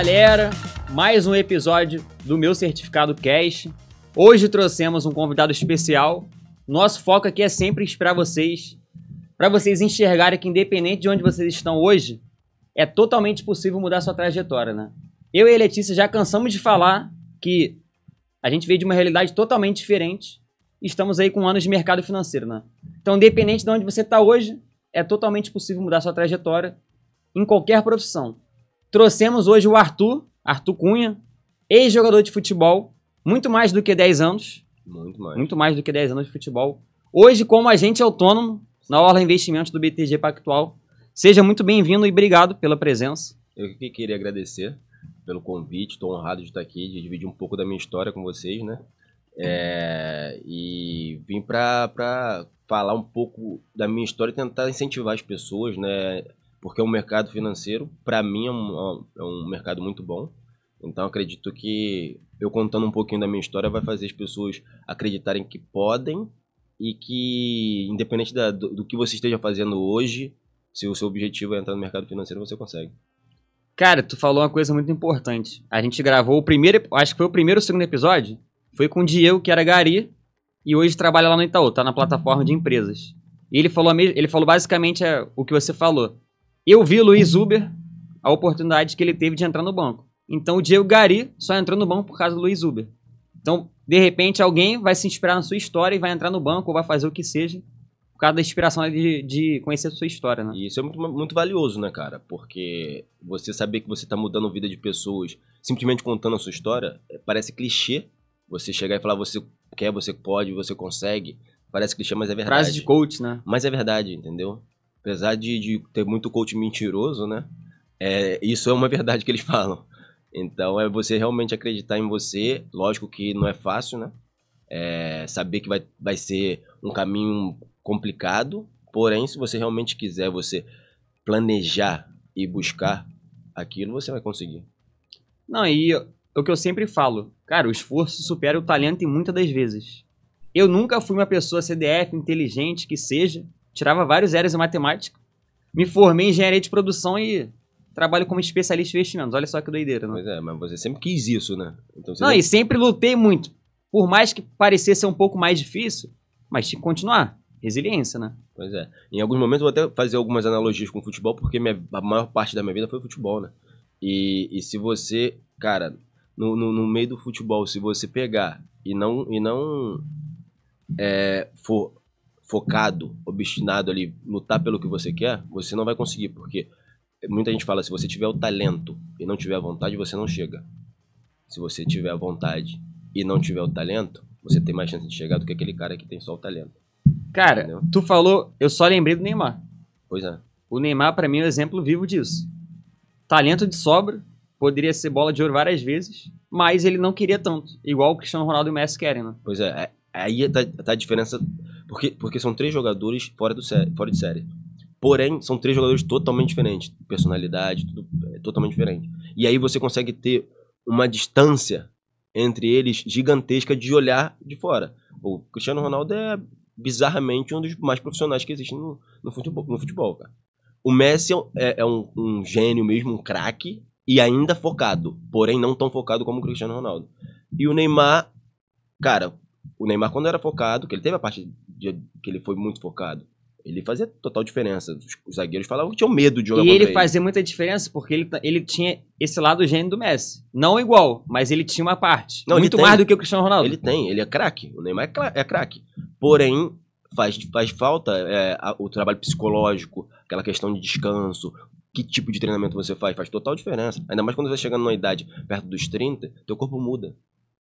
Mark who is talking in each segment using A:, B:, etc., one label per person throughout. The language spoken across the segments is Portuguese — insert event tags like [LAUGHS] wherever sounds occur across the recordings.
A: galera, mais um episódio do meu certificado Cash. Hoje trouxemos um convidado especial. Nosso foco aqui é sempre inspirar vocês, para vocês enxergarem que independente de onde vocês estão hoje, é totalmente possível mudar sua trajetória, né? Eu e a Letícia já cansamos de falar que a gente veio de uma realidade totalmente diferente. Estamos aí com anos de mercado financeiro, né? Então, independente de onde você está hoje, é totalmente possível mudar sua trajetória em qualquer profissão. Trouxemos hoje o Arthur, Arthur Cunha, ex-jogador de futebol, muito mais do que 10 anos. Muito mais. Muito mais do que 10 anos de futebol. Hoje, como agente autônomo na Orla Investimentos do BTG Pactual. Seja muito bem-vindo e obrigado pela presença. Eu
B: que queria agradecer pelo convite, estou honrado de estar aqui, de dividir um pouco da minha história com vocês, né? É, e vim para falar um pouco da minha história e tentar incentivar as pessoas né, porque o é mercado financeiro, para mim, é, é um, é um mercado muito bom. Então, acredito que eu contando um pouquinho da minha história vai fazer as pessoas acreditarem que podem e que, independente da, do, do, que você esteja fazendo hoje,
A: se o seu objetivo é entrar no mercado financeiro, você consegue. Cara, tu falou uma coisa muito importante. A gente gravou o primeiro, acho que foi o primeiro ou segundo episódio, foi com o Diego, que era gari, e hoje trabalha lá no Itaú, tá na plataforma de empresas. E ele falou, ele falou basicamente é, o que você falou. Eu vi Luiz Uber, a oportunidade que ele teve de entrar no banco. Então o Diego Gari só entrou no banco por causa do Luiz Uber. Então, de repente, alguém vai se inspirar na sua história e vai entrar no banco ou vai fazer o que seja por causa da inspiração de, de conhecer a sua história, né? E isso é muito, muito valioso, né, cara? Porque você saber que você está mudando a vida de pessoas
B: simplesmente contando a sua história, é, parece clichê. Você chegar e falar você quer, você pode, você consegue. Parece clichê, mas é verdade. Frase de coach, né? Mas é verdade, entendeu? Apesar de, de ter muito coach mentiroso, né? É, isso é uma [LAUGHS] verdade que eles falam. Então é você realmente acreditar em você. Lógico que não é fácil, né? É, saber que vai, vai ser um caminho complicado. Porém, se você realmente quiser, você planejar e buscar aquilo, você vai conseguir.
A: Não, e é o que eu sempre falo. Cara, o esforço supera o talento em muitas das vezes. Eu nunca fui uma pessoa CDF, inteligente, que seja, tirava vários zeros em matemática. Me formei em engenharia de produção e trabalho como especialista em investimentos. Olha só que doideira, né? Pois é, mas você sempre quis isso, né? Então não, deve... e sempre lutei muito. Por mais que parecesse um pouco mais difícil, mas tinha que continuar. Resiliência, né?
B: Pois é. Em alguns momentos eu vou até fazer algumas analogias com o futebol, porque minha, a maior parte da minha vida foi futebol, né? E, e se você, cara, no, no, no meio do futebol, se você pegar e não, e não é, for focado, obstinado ali, lutar pelo que você quer, você não vai conseguir, porque muita gente fala, se você tiver o talento e não tiver a vontade, você não chega. Se você tiver a vontade e não tiver o talento, você tem mais chance de chegar
A: do que aquele cara que tem só o talento. Cara, entendeu? tu falou, eu só lembrei do Neymar. Pois é. O Neymar, para mim, é um exemplo vivo disso. Talento de sobra, poderia ser bola de ouro várias vezes, mas ele não queria tanto. Igual o Cristiano Ronaldo e o Messi querem, né? Pois é, é aí é, tá, tá a diferença porque, porque são três jogadores fora, do fora de série. Porém,
B: são três jogadores totalmente diferentes. Personalidade, tudo é totalmente diferente. E aí você consegue ter uma distância entre eles gigantesca de olhar de fora. O Cristiano Ronaldo é bizarramente um dos mais profissionais que existem no, no futebol, no futebol cara. O Messi é, é, é um, um, gênio mesmo, um craque, e ainda focado, porém não tão focado como o Cristiano Ronaldo. E o Neymar, cara, o Neymar quando era focado, que ele teve a parte de, que ele foi muito focado. Ele fazia total diferença. Os, os zagueiros falavam que tinham medo
A: de jogar E ele, ele fazia muita diferença porque ele, ele tinha esse lado gênio do Messi. Não igual, mas ele tinha uma parte. Não, muito mais do que o Cristiano Ronaldo. Ele tem, ele é craque. O Neymar
B: é, é craque. Porém, faz, faz falta é, a, o trabalho psicológico, aquela questão de descanso, que tipo de treinamento você faz, faz total diferença. Ainda mais quando você chegando numa idade perto dos 30, teu corpo muda.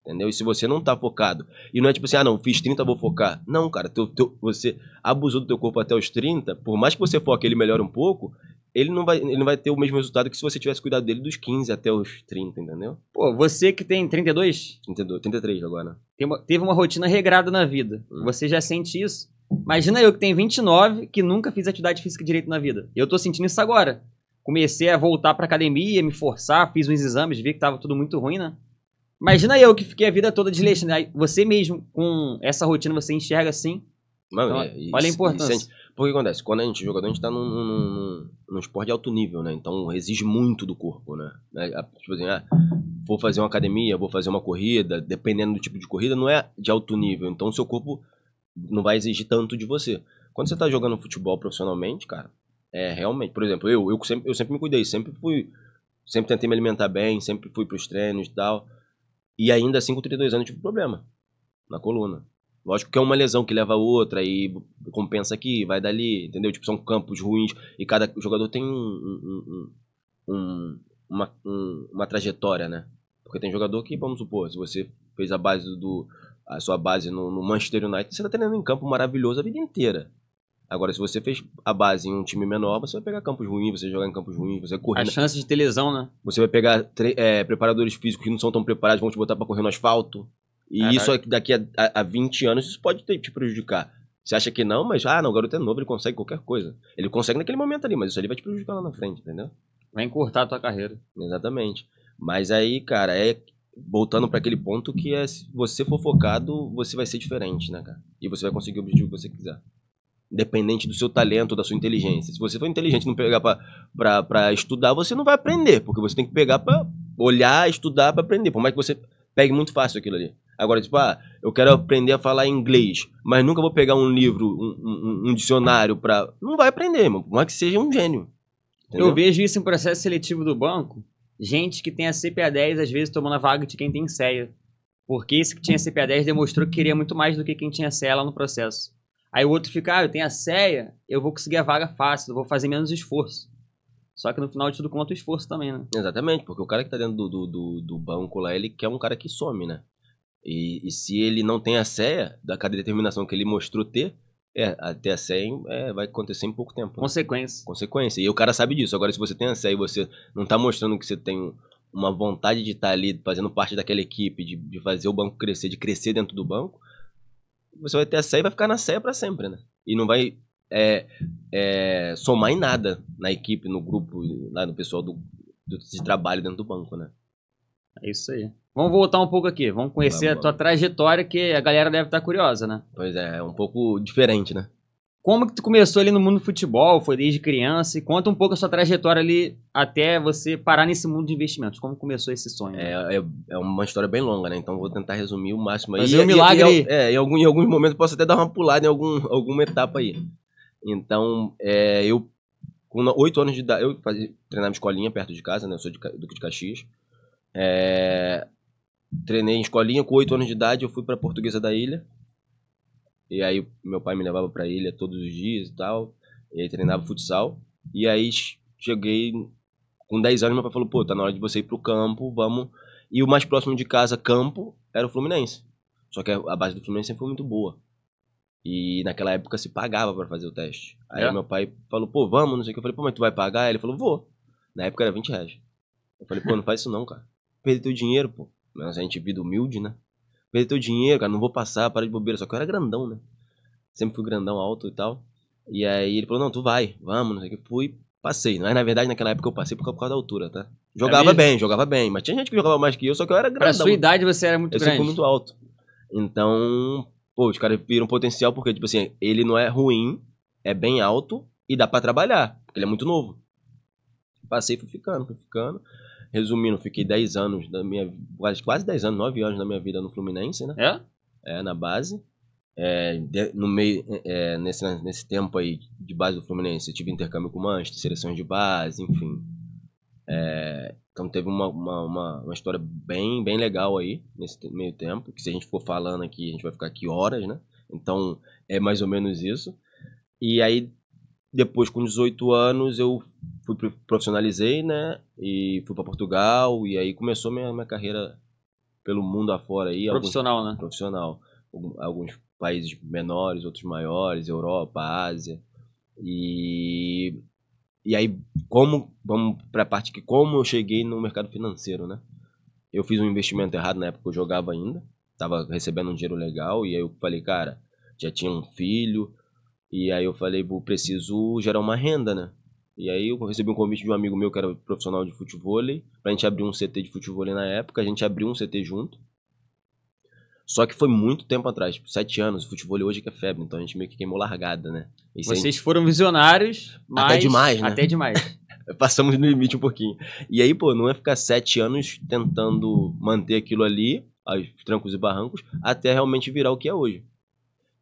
B: Entendeu? E se você não tá focado, e não é tipo assim, ah, não, fiz 30, vou focar. Não, cara, teu, teu, você abusou do teu corpo até os 30, por mais que você foque ele melhora um pouco, ele não, vai, ele não vai ter o mesmo resultado que se você tivesse cuidado dele dos 15 até os 30,
A: entendeu? Pô, você que tem 32? 32 33 agora. Tem teve uma rotina regrada na vida. Hum. Você já sente isso? Imagina eu que tenho 29, que nunca fiz atividade física direito na vida. Eu tô sentindo isso agora. Comecei a voltar pra academia, me forçar, fiz uns exames, vi que tava tudo muito ruim, né? Imagina eu que fiquei a vida toda desleixando. Aí Você mesmo, com essa rotina, você enxerga assim. Mano, Então, é olha a importância. e sente-
B: é porque acontece, quando a gente é jogador, a gente tá num, num, num- num esporte de alto nível, né? Então exige muito do corpo, né? É, tipo assim, ah, vou fazer uma academia, vou fazer uma corrida, dependendo do tipo de corrida, não é de alto nível. Então o seu corpo não vai exigir tanto de você. Quando você tá jogando futebol profissionalmente, cara, é realmente. Por exemplo, eu, eu, sempre, eu sempre me cuidei, sempre fui. Sempre tentei me alimentar bem, sempre fui pros treinos e tal. E ainda assim, com 32 anos, tive problema na coluna. Lógico que é uma lesão que leva a outra, e compensa aqui, vai dali, entendeu? Tipo, são campos ruins e cada jogador tem um, um, um, uma, uma trajetória, né? Porque tem jogador que, vamos supor, se você fez a base do. a sua base no, no Manchester United, você tá treinando em campo maravilhoso a vida inteira. Agora, se você fez a base em um time menor, você vai pegar campos ruins, você vai jogar em campos ruins, você vai correr. A chance de ter lesão, né? Você vai pegar é, preparadores físicos que não são tão preparados, vão te botar para correr no asfalto. E isso daqui a, a, a 20 anos, isso pode te, te prejudicar. Você acha que não, mas, ah, não, o garoto é novo, ele consegue qualquer coisa. Ele consegue naquele momento ali, mas isso ali vai te prejudicar lá na frente, entendeu? Vai encurtar a tua carreira. Exatamente. Mas aí, cara, é voltando para aquele ponto que é, se você for focado, você vai ser diferente, né, cara? E você vai conseguir o objetivo que você quiser dependente do seu talento, da sua inteligência. Se você for inteligente e não pegar para estudar, você não vai aprender, porque você tem que pegar para olhar, estudar para aprender, por mais que você pegue muito fácil aquilo ali. Agora, tipo, ah, eu quero aprender a falar inglês, mas nunca vou pegar um livro, um, um, um dicionário para... Não vai aprender, irmão, por mais que
A: seja um gênio. Entendeu? Eu vejo isso em processo seletivo do banco, gente que tem a CPA 10, às vezes, tomando a vaga de quem tem CEA. Porque esse que tinha CPA 10 demonstrou que queria muito mais do que quem tinha CEA lá no processo. Aí o outro fica, ah, eu tenho a ceia, eu vou conseguir a vaga fácil, eu vou fazer menos esforço. Só que no final de tudo conta o esforço também, né? Exatamente, porque o cara que tá dentro do,
B: do, do, banco lá, ele quer um cara que some, né? E, e se ele não tem a ceia, daquela determinação que ele mostrou ter, é, até a CEA é, vai acontecer em pouco tempo. Né? Consequência. Consequência. E o cara sabe disso. Agora, se você tem a CEA e você não está mostrando que você tem uma vontade de estar tá ali fazendo parte daquela equipe, de, de, fazer o banco crescer, de crescer dentro do banco, você vai ter a ceia e vai ficar na ceia para sempre, né? E não vai é, é, somar em nada na equipe, no grupo, lá no pessoal do, do de trabalho dentro do banco, né?
A: É isso aí. Vamos voltar um pouco aqui, vamos conhecer vamos, a tua trajetória que a galera deve estar curiosa, né? Pois é, é um pouco diferente, né? Como que tu começou ali no mundo do futebol? Foi desde criança? E conta um pouco a sua trajetória ali até você parar nesse mundo de investimentos. Como começou esse sonho? É, é, é, uma história bem longa, né? Então vou tentar resumir o máximo aí. Fazer um milagre. E, e,
B: é, em, algum, em alguns momentos posso até dar uma pulada em algum, alguma etapa aí. Então, é, eu com oito anos de idade, eu treinava escolinha perto de casa, né? Eu sou de, do de Caxias. É, treinei em escolinha, com oito anos de idade eu fui para Portuguesa da Ilha, e aí meu pai me levava pra ilha todos os dias e tal. E aí treinava uhum. futsal. E aí cheguei com 10 anos, meu pai falou, pô, tá na hora de você ir pro campo, vamos. E o mais próximo de casa, campo, era o Fluminense. Só que a base do Fluminense sempre foi muito boa. E naquela época se pagava para fazer o teste. Aí é? meu pai falou, pô, vamos, não sei o que. Eu falei, pô, mas tu vai pagar? Aí ele falou, vou. Na época era 20 reais. Eu falei, pô, não faz isso não, cara. Perdi teu dinheiro, pô. Mas a gente é vida humilde, né? perder teu dinheiro, cara, não vou passar, para de bobeira. Só que eu era grandão, né? Sempre fui grandão, alto e tal. E aí ele falou, não, tu vai, vamos, não sei o que. Fui, passei. Mas na verdade, naquela época eu passei por causa da altura, tá? Jogava é bem, jogava bem. Mas tinha gente que jogava mais que eu, só que eu era grandão. Pra sua idade você era muito eu grande. Eu sempre fui muito alto. Então, pô, os caras viram potencial porque, tipo assim, ele não é ruim, é bem alto e dá para trabalhar, porque ele é muito novo. Passei, fui ficando, fui ficando. Resumindo, fiquei 10 anos da minha quase 10 anos, 9 anos da minha vida no Fluminense, né? É? É, na base. É, de, no meio é, nesse nesse tempo aí de base do Fluminense, eu tive intercâmbio com o Manchester, seleções de base, enfim. É, então teve uma, uma, uma, uma, história bem bem legal aí nesse meio tempo, que se a gente for falando aqui, a gente vai ficar aqui horas, né? Então é mais ou menos isso. E aí depois, com 18 anos, eu fui profissionalizei, né? E fui para Portugal, e aí começou minha, minha carreira pelo mundo afora aí. Profissional, alguns, né? Profissional. Alguns países menores, outros maiores, Europa, Ásia. E, e aí, como, vamos para a parte que como eu cheguei no mercado financeiro, né? Eu fiz um investimento errado na época eu jogava ainda, tava recebendo um dinheiro legal, e aí eu falei, cara, já tinha um filho, e aí eu falei, Bu, preciso gerar uma renda, né? E aí eu recebi um convite de um amigo meu que era profissional de futebol, pra gente abrir um CT de futebol na época, a gente abriu um CT junto. Só que foi muito tempo atrás, tipo, sete anos, o futebol hoje é que é febre, então a gente meio que queimou largada, né? E Vocês gente...
A: foram visionários, mas... Até demais, né? Até demais.
B: [LAUGHS] Passamos no limite um pouquinho. E aí, pô, não é ficar sete anos tentando manter aquilo ali, aos trancos e barrancos, até realmente virar o que é hoje.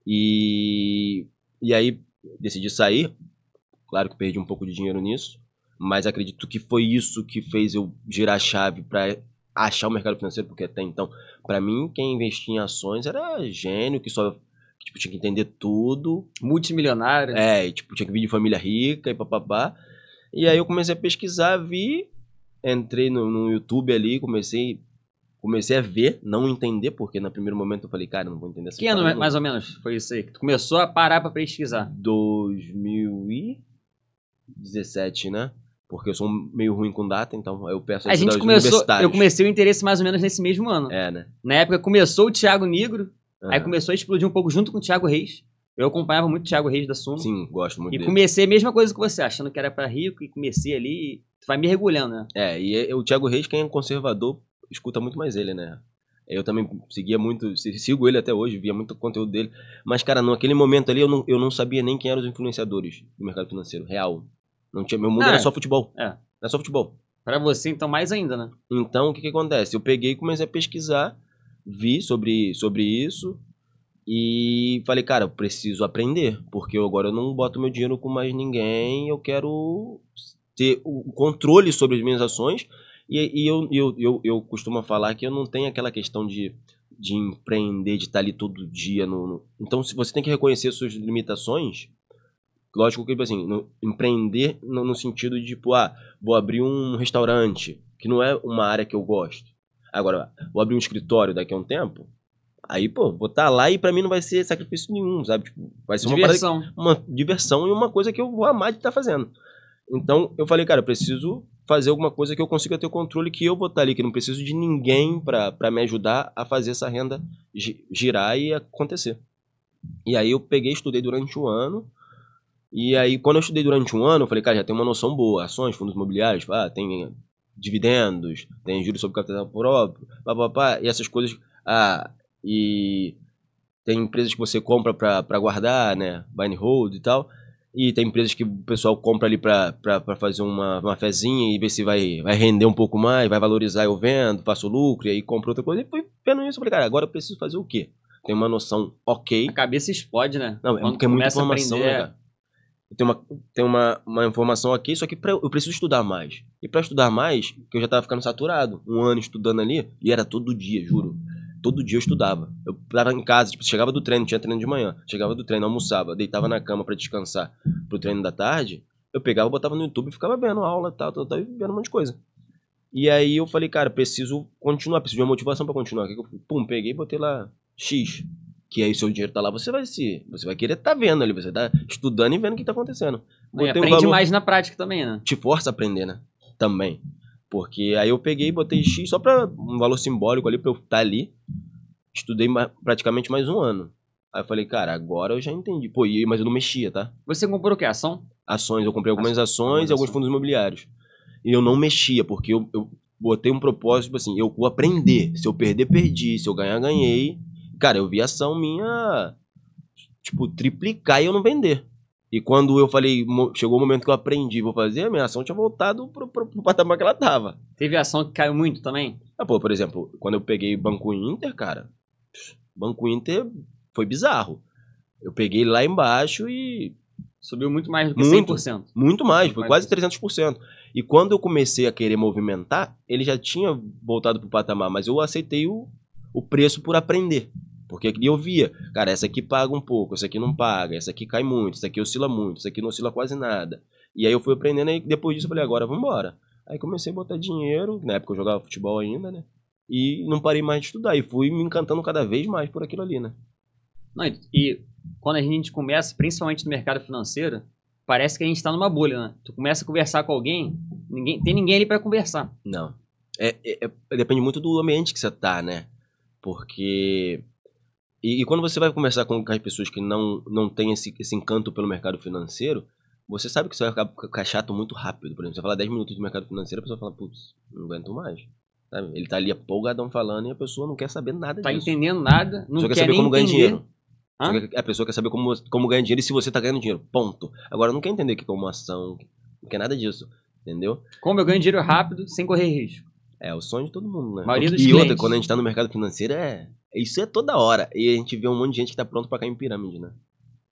B: E e aí decidi sair. Claro que perdi um pouco de dinheiro nisso, mas acredito que foi isso que fez eu girar a chave para achar o mercado financeiro, porque até então, para mim, quem investia em ações era gênio, que só tipo, tinha que entender tudo. Multimilionário. É, e, tipo, tinha que vir de família rica e papapá. E aí eu comecei a pesquisar, vi, entrei no, no YouTube ali, comecei comecei a ver, não entender, porque no primeiro momento eu falei, cara, não vou entender essa Que ano não. mais ou
A: menos foi isso aí? Que tu começou a parar pra pesquisar? 2017,
B: né? Porque eu sou meio ruim com data, então eu peço a gente começou, Eu comecei
A: o interesse mais ou menos nesse mesmo ano. É, né? Na época começou o Thiago Negro, uhum. aí começou a explodir um pouco junto com o Thiago Reis. Eu acompanhava muito o Thiago Reis da Sumo. Sim, gosto muito. E dele. comecei a mesma coisa que você, achando que era para rico, e comecei ali. Tu vai mergulhando, né?
B: É, e é, o Thiago Reis, quem é um conservador escuta muito mais ele, né? Eu também seguia muito, sigo ele até hoje, via muito conteúdo dele. Mas, cara, naquele momento ali eu não, eu não sabia nem quem eram os influenciadores do mercado financeiro, real. Não tinha, meu mundo ah, era é. só futebol. É. Era só futebol. Para você, então, mais ainda, né? Então, o que, que acontece? Eu peguei e comecei a pesquisar, vi sobre, sobre isso e falei, cara, eu preciso aprender, porque eu agora eu não boto meu dinheiro com mais ninguém, eu quero ter o controle sobre as minhas ações e, e eu, eu, eu, eu, costumo falar que eu não tenho aquela questão de, de empreender, de estar tá ali todo dia. No, no... Então, se você tem que reconhecer suas limitações, lógico que, tipo assim, no, empreender no, no, sentido de, tipo, ah, vou abrir um restaurante, que não é uma área que eu gosto. Agora, vou abrir um escritório daqui a um tempo, aí, pô, vou estar tá lá e para mim não vai ser sacrifício nenhum, sabe? Tipo, vai ser diversão. Uma, diversão uma diversão e uma coisa que eu vou amar de estar tá fazendo. Então eu falei, cara, eu preciso fazer alguma coisa que eu consiga ter o controle, que eu vou estar ali, que não preciso de ninguém para me ajudar a fazer essa renda girar e acontecer. E aí eu peguei, estudei durante um ano. E aí, quando eu estudei durante um ano, eu falei, cara, já tem uma noção boa. Ações, fundos imobiliários, pá, tem eh, dividendos, tem juros sobre capital próprio, pá, pá, pá, e essas coisas. Ah, e tem empresas que você compra para guardar, né? Buy and hold e tal. E tem empresas que o pessoal compra ali para fazer uma, uma fezinha e ver se vai, vai render um pouco mais, vai valorizar, eu vendo, faço lucro, e aí compro outra coisa. E fui vendo isso, eu falei, cara, agora eu preciso fazer o quê? Tem uma noção ok. A cabeça explode, né? Não, é porque é muita informação, né, aprender... né, cara? Tem uma, tem uma, uma informação aqui, só que pra, eu preciso estudar mais. E para estudar mais, que eu já tava ficando saturado, um ano estudando ali, e era todo dia, juro todo dia eu estudava. Eu tava em casa, tipo, chegava do treino, tinha treino de manhã, chegava do treino, almoçava, deitava na cama para descansar pro treino da tarde, eu pegava, botava no YouTube e ficava vendo aula, tal, tal, tal, vendo um monte de coisa. E aí eu falei, cara, preciso continuar, preciso de uma motivação para continuar. Eu, pum, peguei e botei lá X. Que aí seu dinheiro tá lá, você vai se. Você vai querer tá vendo ali, você tá estudando e vendo o que tá acontecendo. Botei e aprende um valor, mais na prática também, né? Te força a aprender, né? Também. Porque aí eu peguei e botei X só para um valor simbólico ali, para eu estar tá ali. Estudei praticamente mais um ano. Aí eu falei, cara, agora eu já entendi. Pô, mas eu não mexia, tá? Você comprou o quê? Ação? Ações. Eu comprei algumas ações, ações e alguns fundos imobiliários. E eu não mexia, porque eu, eu botei um propósito, tipo assim, eu vou aprender. Se eu perder, perdi. Se eu ganhar, ganhei. Cara, eu vi a ação minha, tipo, triplicar e eu não vender. E quando eu falei, chegou o momento que eu aprendi, vou fazer, a minha ação tinha voltado pro, pro, pro patamar que ela tava. Teve ação que caiu muito também? Ah, pô, por exemplo, quando eu peguei Banco Inter, cara, Banco Inter foi bizarro. Eu peguei lá embaixo e. Subiu muito mais do que 100%. Muito, muito mais, foi quase 300%. E quando eu comecei a querer movimentar, ele já tinha voltado pro patamar, mas eu aceitei o, o preço por aprender. Porque eu via, cara, essa aqui paga um pouco, essa aqui não paga, essa aqui cai muito, essa aqui oscila muito, essa aqui não oscila quase nada. E aí eu fui aprendendo e depois disso eu falei, agora vamos embora. Aí comecei a botar dinheiro, na época eu jogava futebol ainda, né? E não parei mais de estudar e fui me encantando cada vez mais por aquilo ali, né? Não,
A: e quando a gente começa, principalmente no mercado financeiro, parece que a gente está numa bolha, né? Tu começa a conversar com alguém, ninguém tem ninguém ali para conversar. Não. É, é, é, depende muito
B: do ambiente que você tá, né? Porque e, e, quando você vai conversar com as pessoas que não, não têm esse, esse encanto pelo mercado financeiro, você sabe que você vai ficar chato muito rápido. Por exemplo, você fala 10 minutos de mercado financeiro, a pessoa fala, putz, não aguento mais. Sabe? Ele tá ali apolgadão falando e a pessoa não quer saber nada
A: tá disso. Tá entendendo nada, não quer, quer saber como ganhar dinheiro.
B: A pessoa quer saber como, como ganhar dinheiro e se você tá ganhando dinheiro. Ponto. Agora, não quer entender o que é uma ação, não quer nada disso. Entendeu? Como eu ganho dinheiro rápido, sem correr risco. É o sonho de todo mundo, né? maioria dos e clientes. outra, quando a gente tá no mercado financeiro, é isso é toda hora. E a gente vê um monte de gente que tá pronto para cair em pirâmide, né?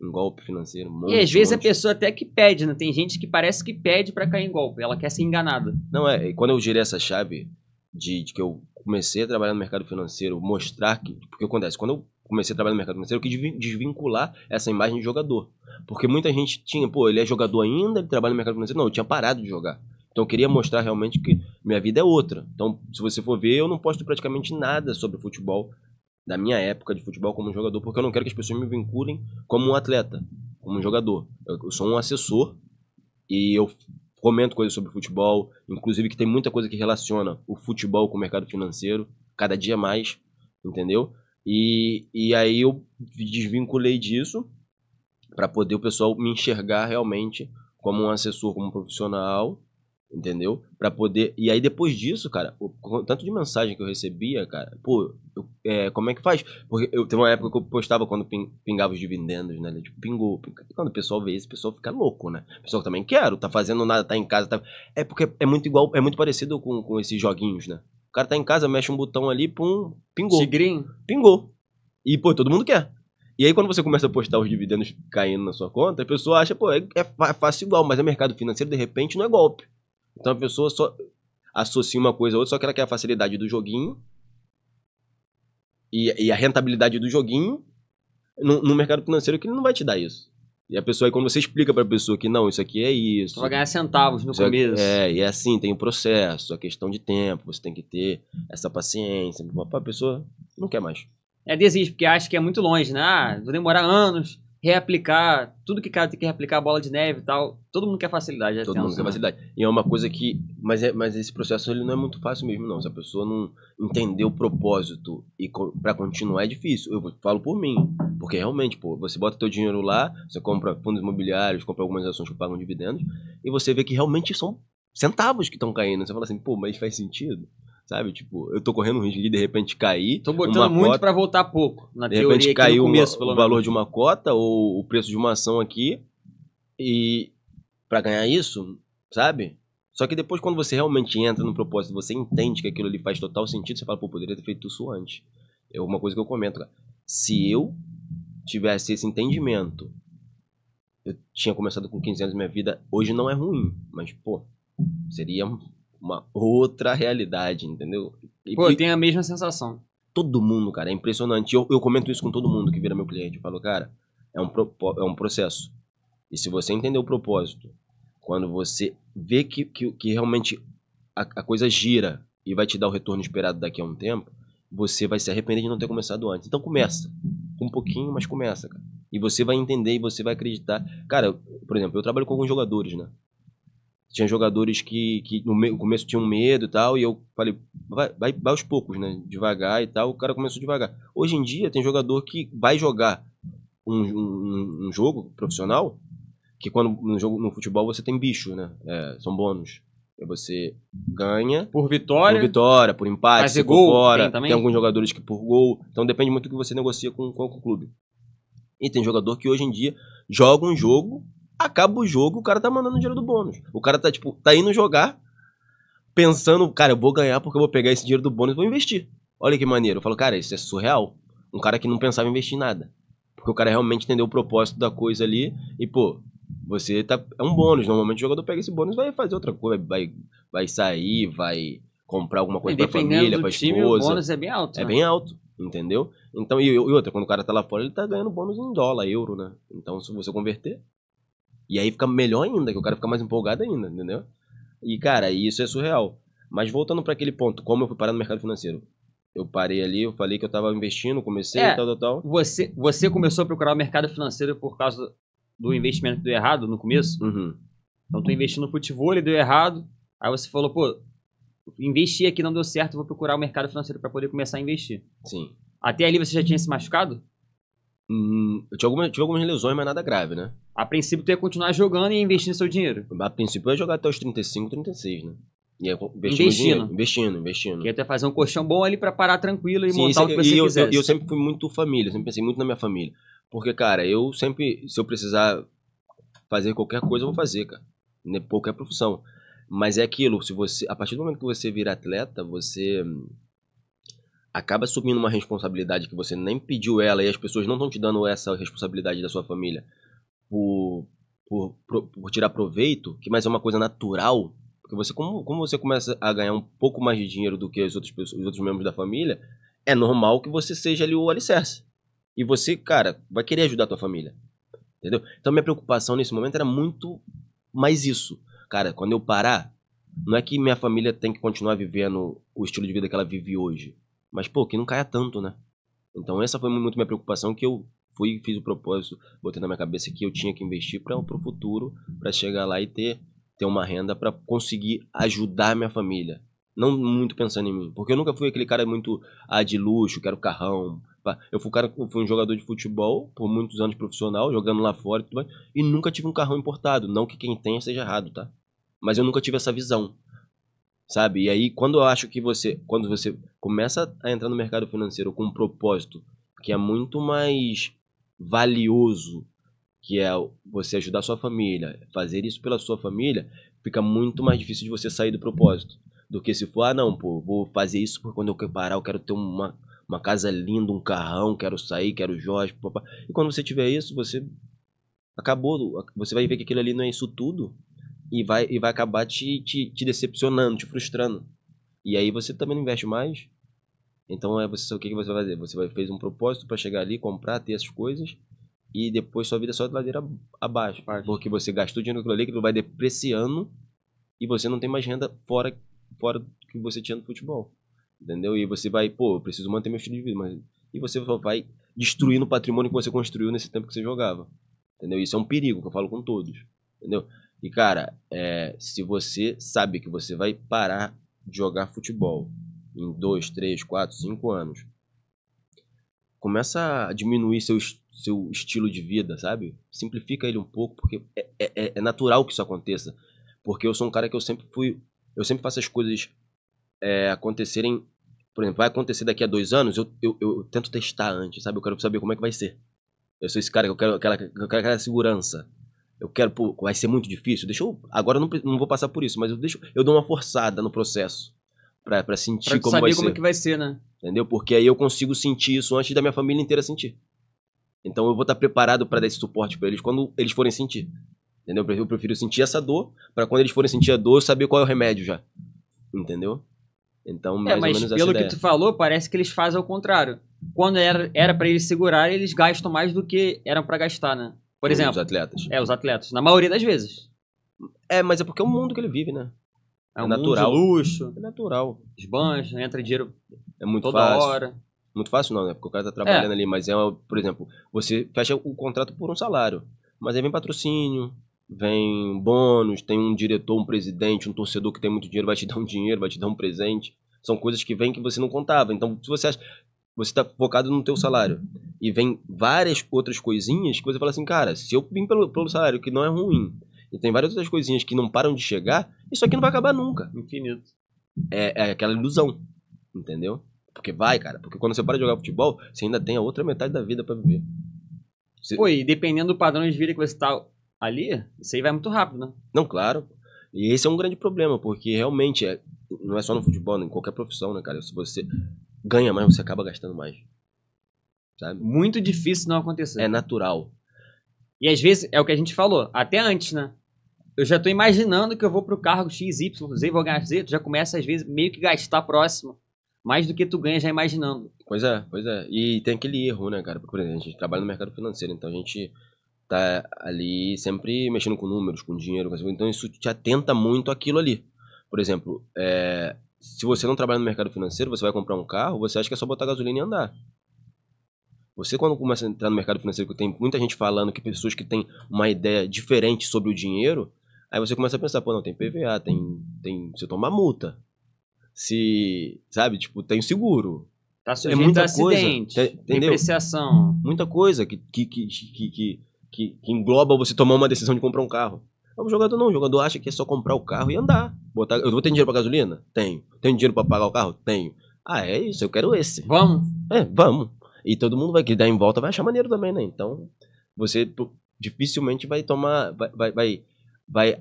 B: Em golpe financeiro. Um monte, e às vezes a
A: pessoa até que pede, né? Tem gente que parece que pede para cair em golpe. Ela quer ser enganada.
B: Não, é. E quando eu girei essa chave de, de, que eu comecei a trabalhar no mercado financeiro, mostrar que. Porque acontece, quando eu comecei a trabalhar no mercado financeiro, eu quis desvincular essa imagem de jogador. Porque muita gente tinha, pô, ele é jogador ainda, ele trabalha no mercado financeiro. Não, eu tinha parado de jogar. Então eu queria mostrar realmente que minha vida é outra. Então, se você for ver, eu não posto praticamente nada sobre futebol da minha época de futebol como jogador, porque eu não quero que as pessoas me vinculem como um atleta, como um jogador. Eu, eu sou um assessor e eu comento coisas sobre futebol, inclusive que tem muita coisa que relaciona o futebol com o mercado financeiro, cada dia mais, entendeu? E, e aí eu desvinculei disso para poder o pessoal me enxergar realmente como um assessor, como um profissional entendeu? Para poder. E aí depois disso, cara, o tanto de mensagem que eu recebia, cara, pô, eu, é, como é que faz? Porque eu teve uma época que eu postava quando ping, pingava os dividendos, né? né tipo, pingou. pingou. Quando o pessoal vê isso, o pessoal fica louco, né? O pessoal também quero, tá fazendo nada, tá em casa, tá. É porque é muito igual, é muito parecido com, com esses joguinhos, né? O cara tá em casa, mexe um botão ali, pum, pingou. Tigrinho. Pingou. E, pô, todo mundo quer. E aí, quando você começa a postar os dividendos caindo na sua conta, a pessoa acha, pô, é, é, é fácil igual, mas é mercado financeiro, de repente, não é golpe. Então a pessoa só associa uma coisa a outra, só que ela quer a facilidade do joguinho e, e a rentabilidade do joguinho no, no, mercado financeiro que ele não vai te dar isso. E a pessoa, aí quando você explica para a pessoa que não, isso aqui é isso. Você vai ganhar
A: centavos no começo. É,
B: e é assim, tem o um processo, a questão de tempo, você tem que ter essa
A: paciência. A pessoa não quer mais. É, desiste, porque acha que é muito longe, né? Ah, vou demorar anos reaplicar tudo que cara tem que reaplicar, bola de neve e tal. Todo mundo quer facilidade. Né, todo
B: mundo quer facilidade. E é uma coisa que. Mas, é, mas esse processo ele não é muito fácil mesmo, não. Se a pessoa não entender o propósito e co para continuar é difícil. Eu falo por mim. Porque realmente, pô, você bota teu dinheiro lá, você compra fundos imobiliários, compra algumas ações que pagam dividendos, e você vê que realmente são centavos que estão caindo. Você fala assim, pô, mas faz sentido? sabe? Tipo, eu tô correndo um risco de de repente cair. Tô botando muito para
A: voltar pouco, na de repente caiu o valor de uma
B: cota ou o preço de uma ação aqui e para ganhar isso, sabe? Só que depois quando você realmente entra no propósito, você entende que aquilo ali faz total sentido, você fala, pô, poderia ter feito isso antes. É uma coisa que eu comento, cara. Se eu tivesse esse entendimento, eu tinha começado com 15 anos minha vida, hoje não é ruim, mas pô, seria uma outra realidade, entendeu? E, Pô, tem a mesma sensação. Todo mundo, cara, é impressionante. Eu, eu comento isso com todo mundo que vira meu cliente. Eu falo, cara, é um, é um processo. E se você entender o propósito, quando você vê que, que, que realmente a, a, coisa gira e vai te dar o retorno esperado daqui a um tempo, você vai se arrepender de não ter começado antes. Então começa. Um pouquinho, mas começa, cara. E você vai entender e você vai acreditar. Cara, por exemplo, eu trabalho com alguns jogadores, né? tinha jogadores que, que no começo tinham medo e tal, e eu falei, vai, vai, vai aos poucos, né? Devagar e tal, o cara começou devagar. Hoje em dia tem jogador que vai jogar um, um, um jogo profissional, que quando no jogo no futebol você tem bicho, né? É, são bônus. É você ganha. Por vitória. Por vitória, por empate, por é gol, fora. Tem, tem, alguns jogadores que por gol. Então depende muito do que você negocia com, com o clube. E tem jogador que hoje em dia joga um jogo Acaba o jogo, o cara tá mandando o dinheiro do bônus. O cara tá, tipo, tá indo jogar, pensando, cara, eu vou ganhar porque eu vou pegar esse dinheiro do bônus e vou investir. Olha que maneiro. Eu falo, cara, isso é surreal. Um cara que não pensava em investir em nada. Porque o cara realmente entendeu o propósito da coisa ali e, pô, você tá. É um bônus. Normalmente o jogador pega esse bônus e vai fazer outra coisa, vai, vai sair, vai comprar alguma coisa pra família, pra esposa. Time, o bônus é bem alto. É né? bem alto, entendeu? Então, e, e outra, quando o cara tá lá fora, ele tá ganhando bônus em dólar, euro, né? Então, se você converter, e aí fica melhor ainda, que o cara fica mais empolgado ainda, entendeu? E, cara, isso é surreal. Mas voltando para aquele ponto, como eu fui parar no mercado financeiro?
A: Eu parei ali, eu falei que eu estava investindo, comecei, é, tal, tal, tal. Você, você começou a procurar o mercado financeiro por causa do investimento que deu errado no começo? Uhum. Então, tu investiu no futebol e deu errado. Aí você falou, pô, investi aqui, não deu certo, vou procurar o mercado financeiro para poder começar a investir. Sim. Até ali você já tinha se machucado? Hum, eu tive, alguma, tive algumas lesões, mas nada grave, né? A princípio, tu ia continuar jogando e investindo seu dinheiro. A princípio, eu ia
B: jogar até os 35, 36, né? Ia investindo. investindo. investindo, investindo. Ia até fazer um colchão bom
A: ali pra parar tranquilo e Sim, montar sempre, o que você e eu, eu, eu, sempre
B: fui muito família, sempre pensei muito na minha família. Porque, cara, eu sempre, se eu precisar fazer qualquer coisa, eu vou fazer, cara. Né, qualquer profissão. Mas é aquilo, se você, a partir do momento que você vira atleta, você hum, acaba assumindo uma responsabilidade que você nem pediu ela e as pessoas não estão te dando essa responsabilidade da sua família por, por, por, tirar proveito, que mais é uma coisa natural, porque você, como, como você começa a ganhar um pouco mais de dinheiro do que as outras pessoas, os outros membros da família, é normal que você seja ali o alicerce. E você, cara, vai querer ajudar a tua família. Entendeu? Então minha preocupação nesse momento era muito mais isso. Cara, quando eu parar, não é que minha família tem que continuar vivendo o estilo de vida que ela vive hoje mas, pô, que não caia tanto, né? Então essa foi muito minha preocupação que eu fui fiz o propósito, botei na minha cabeça que eu tinha que investir para o futuro, para chegar lá e ter ter uma renda para conseguir ajudar minha família. Não muito pensando em mim, porque eu nunca fui aquele cara muito ah, de luxo, quero carrão. Eu fui, cara, eu fui um jogador de futebol por muitos anos profissional, jogando lá fora e tudo mais, e nunca tive um carrão importado. Não que quem tenha seja errado, tá? Mas eu nunca tive essa visão sabe? E aí, quando eu acho que você, quando você começa a entrar no mercado financeiro com um propósito que é muito mais valioso, que é você ajudar sua família, fazer isso pela sua família, fica muito mais difícil de você sair do propósito. Do que se for, ah, não, pô, vou fazer isso porque quando eu parar eu quero ter uma, uma casa linda, um carrão, quero sair, quero Jorge, papá. E quando você tiver isso, você acabou, você vai ver que aquilo ali não é isso tudo, e vai, e vai acabar te, te, te decepcionando, te frustrando. E aí você também não investe mais. Então é você o que, que você vai fazer? Você vai, fez um propósito para chegar ali, comprar, ter essas coisas e depois sua vida é só de ladeira abaixo. Parte. Porque você gastou dinheiro naquilo ali, aquilo vai depreciando e você não tem mais renda fora, fora que você tinha no futebol. Entendeu? E você vai, pô, eu preciso manter meu estilo de vida. Mas... E você vai destruindo o patrimônio que você construiu nesse tempo que você jogava. Entendeu? Isso é um perigo que eu falo com todos. Entendeu? E, cara, é, se você sabe que você vai parar de jogar futebol em dois, três, quatro, cinco anos, começa a diminuir seu, seu estilo de vida, sabe? Simplifica ele um pouco, porque é, é, é, é natural que isso aconteça. Porque eu sou um cara que eu sempre fui. Eu sempre faço as coisas é, acontecerem. Por exemplo, vai acontecer daqui a dois anos, eu, eu, eu, tento testar antes, sabe? Eu quero saber como é que vai ser. Eu sou esse cara que eu quero aquela, aquela segurança eu quero, pô, vai ser muito difícil, deixa eu, agora eu não, não vou passar por isso, mas eu deixo, eu dou uma forçada no processo pra, pra sentir pra como saber vai como É que vai ser, né? Entendeu? Porque aí eu consigo sentir isso antes da minha família inteira sentir. Então eu vou estar preparado para dar esse suporte para eles quando eles forem sentir. Entendeu? Eu prefiro sentir essa dor para quando eles forem sentir a dor, eu saber qual é o remédio já. Entendeu? Então, é, mais é, mas ou menos pelo que tu falou,
A: parece que eles fazem ao contrário. Quando era, era para eles segurar, eles gastam mais do que eram para gastar, né? Por os exemplo. Os atletas. É, os atletas. Na maioria das vezes. É, mas é porque é o
B: mundo que ele vive, né?
A: É, é um natural. Mundo de luxo. É natural. Esbanja, entra dinheiro
B: é muito toda fácil. hora. Muito fácil não, né? Porque o cara tá trabalhando é. ali, mas é, por exemplo, você fecha o contrato por um salário, mas aí vem patrocínio, vem bônus, tem um diretor, um presidente, um torcedor que tem muito dinheiro, vai te dar um dinheiro, vai te dar um presente. São coisas que vêm que você não contava. Então, se você acha, você está focado no teu salário e vem várias outras coisinhas que você fala assim, cara, se eu vim pelo, pelo salário, que não é ruim, e tem várias outras coisinhas que não param de chegar, isso aqui não vai acabar nunca. Infinito. É, é aquela ilusão, entendeu? Porque vai, cara, porque quando você para de jogar futebol, você ainda tem a outra metade da vida para viver. Você... Pô, e dependendo do padrão de vida que você tá ali, isso aí vai muito rápido, né? Não, claro. E esse é um grande problema, porque realmente é, não é só no futebol, né, em qualquer profissão, né, cara? Se você
A: ganha mais, você acaba gastando mais. Sabe? Muito difícil não acontecer. É natural. E às vezes é o que a gente falou, até antes, né? Eu já tô imaginando que eu vou pro cargo XY, Z, vou ganhar Z, tu já começa às vezes meio que gastar próximo, mais do que tu ganha já imaginando.
B: Pois é, pois é. E tem aquele erro, né, cara? Porque, por exemplo, a gente trabalha no mercado financeiro, então a gente tá ali sempre mexendo com números, com dinheiro, com... então isso te atenta muito àquilo ali. Por exemplo, é, se você não trabalha no mercado financeiro, você vai comprar um carro, você acha que é só botar gasolina e andar. Você, quando começa a entrar no mercado financeiro, que tem muita gente falando que pessoas que têm uma ideia diferente sobre o dinheiro, aí você começa a pensar, pô, não, tem PVA, tem. tem se eu tomar multa. Se. Sabe, tipo, tem seguro.
A: Tá é sujeito é muita a acidente, coisa, depreciação.
B: Muita coisa que, que, que, que, que, que engloba você tomar uma decisão de comprar um carro. O jogador não, o jogador acha que é só comprar o carro e andar. Botar, eu vou ter dinheiro para gasolina? Tenho. Tenho dinheiro para pagar o carro? Tenho. Ah, é isso, eu quero esse. Vamos? É, vamos. E todo mundo vai que dar em volta vai achar maneiro também, né? Então, você dificilmente vai tomar vai, vai, vai, vai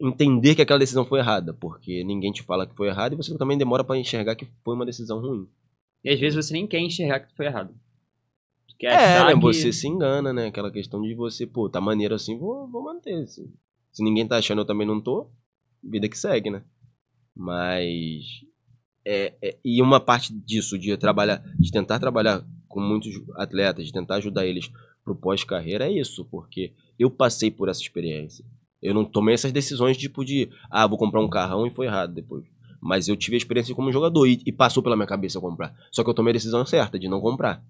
B: entender que aquela decisão foi errada, porque ninguém te fala que foi errado e você também demora para enxergar que foi uma decisão ruim.
A: E às vezes você nem quer enxergar que foi errado. Quer é, né, que... você
B: se engana, né? Aquela questão de você, pô, tá maneiro assim, vou, vou manter. Assim. Se ninguém tá achando, eu também não tô. Vida que segue, né? Mas. É, é, e uma parte disso, de trabalhar, de tentar trabalhar com muitos atletas, de tentar ajudar eles pro pós-carreira, é isso, porque eu passei por essa experiência. Eu não tomei essas decisões tipo de, ah, vou comprar um carrão e foi errado depois. Mas eu tive a experiência como jogador e, e passou pela minha cabeça comprar. Só que eu tomei a decisão certa de não comprar.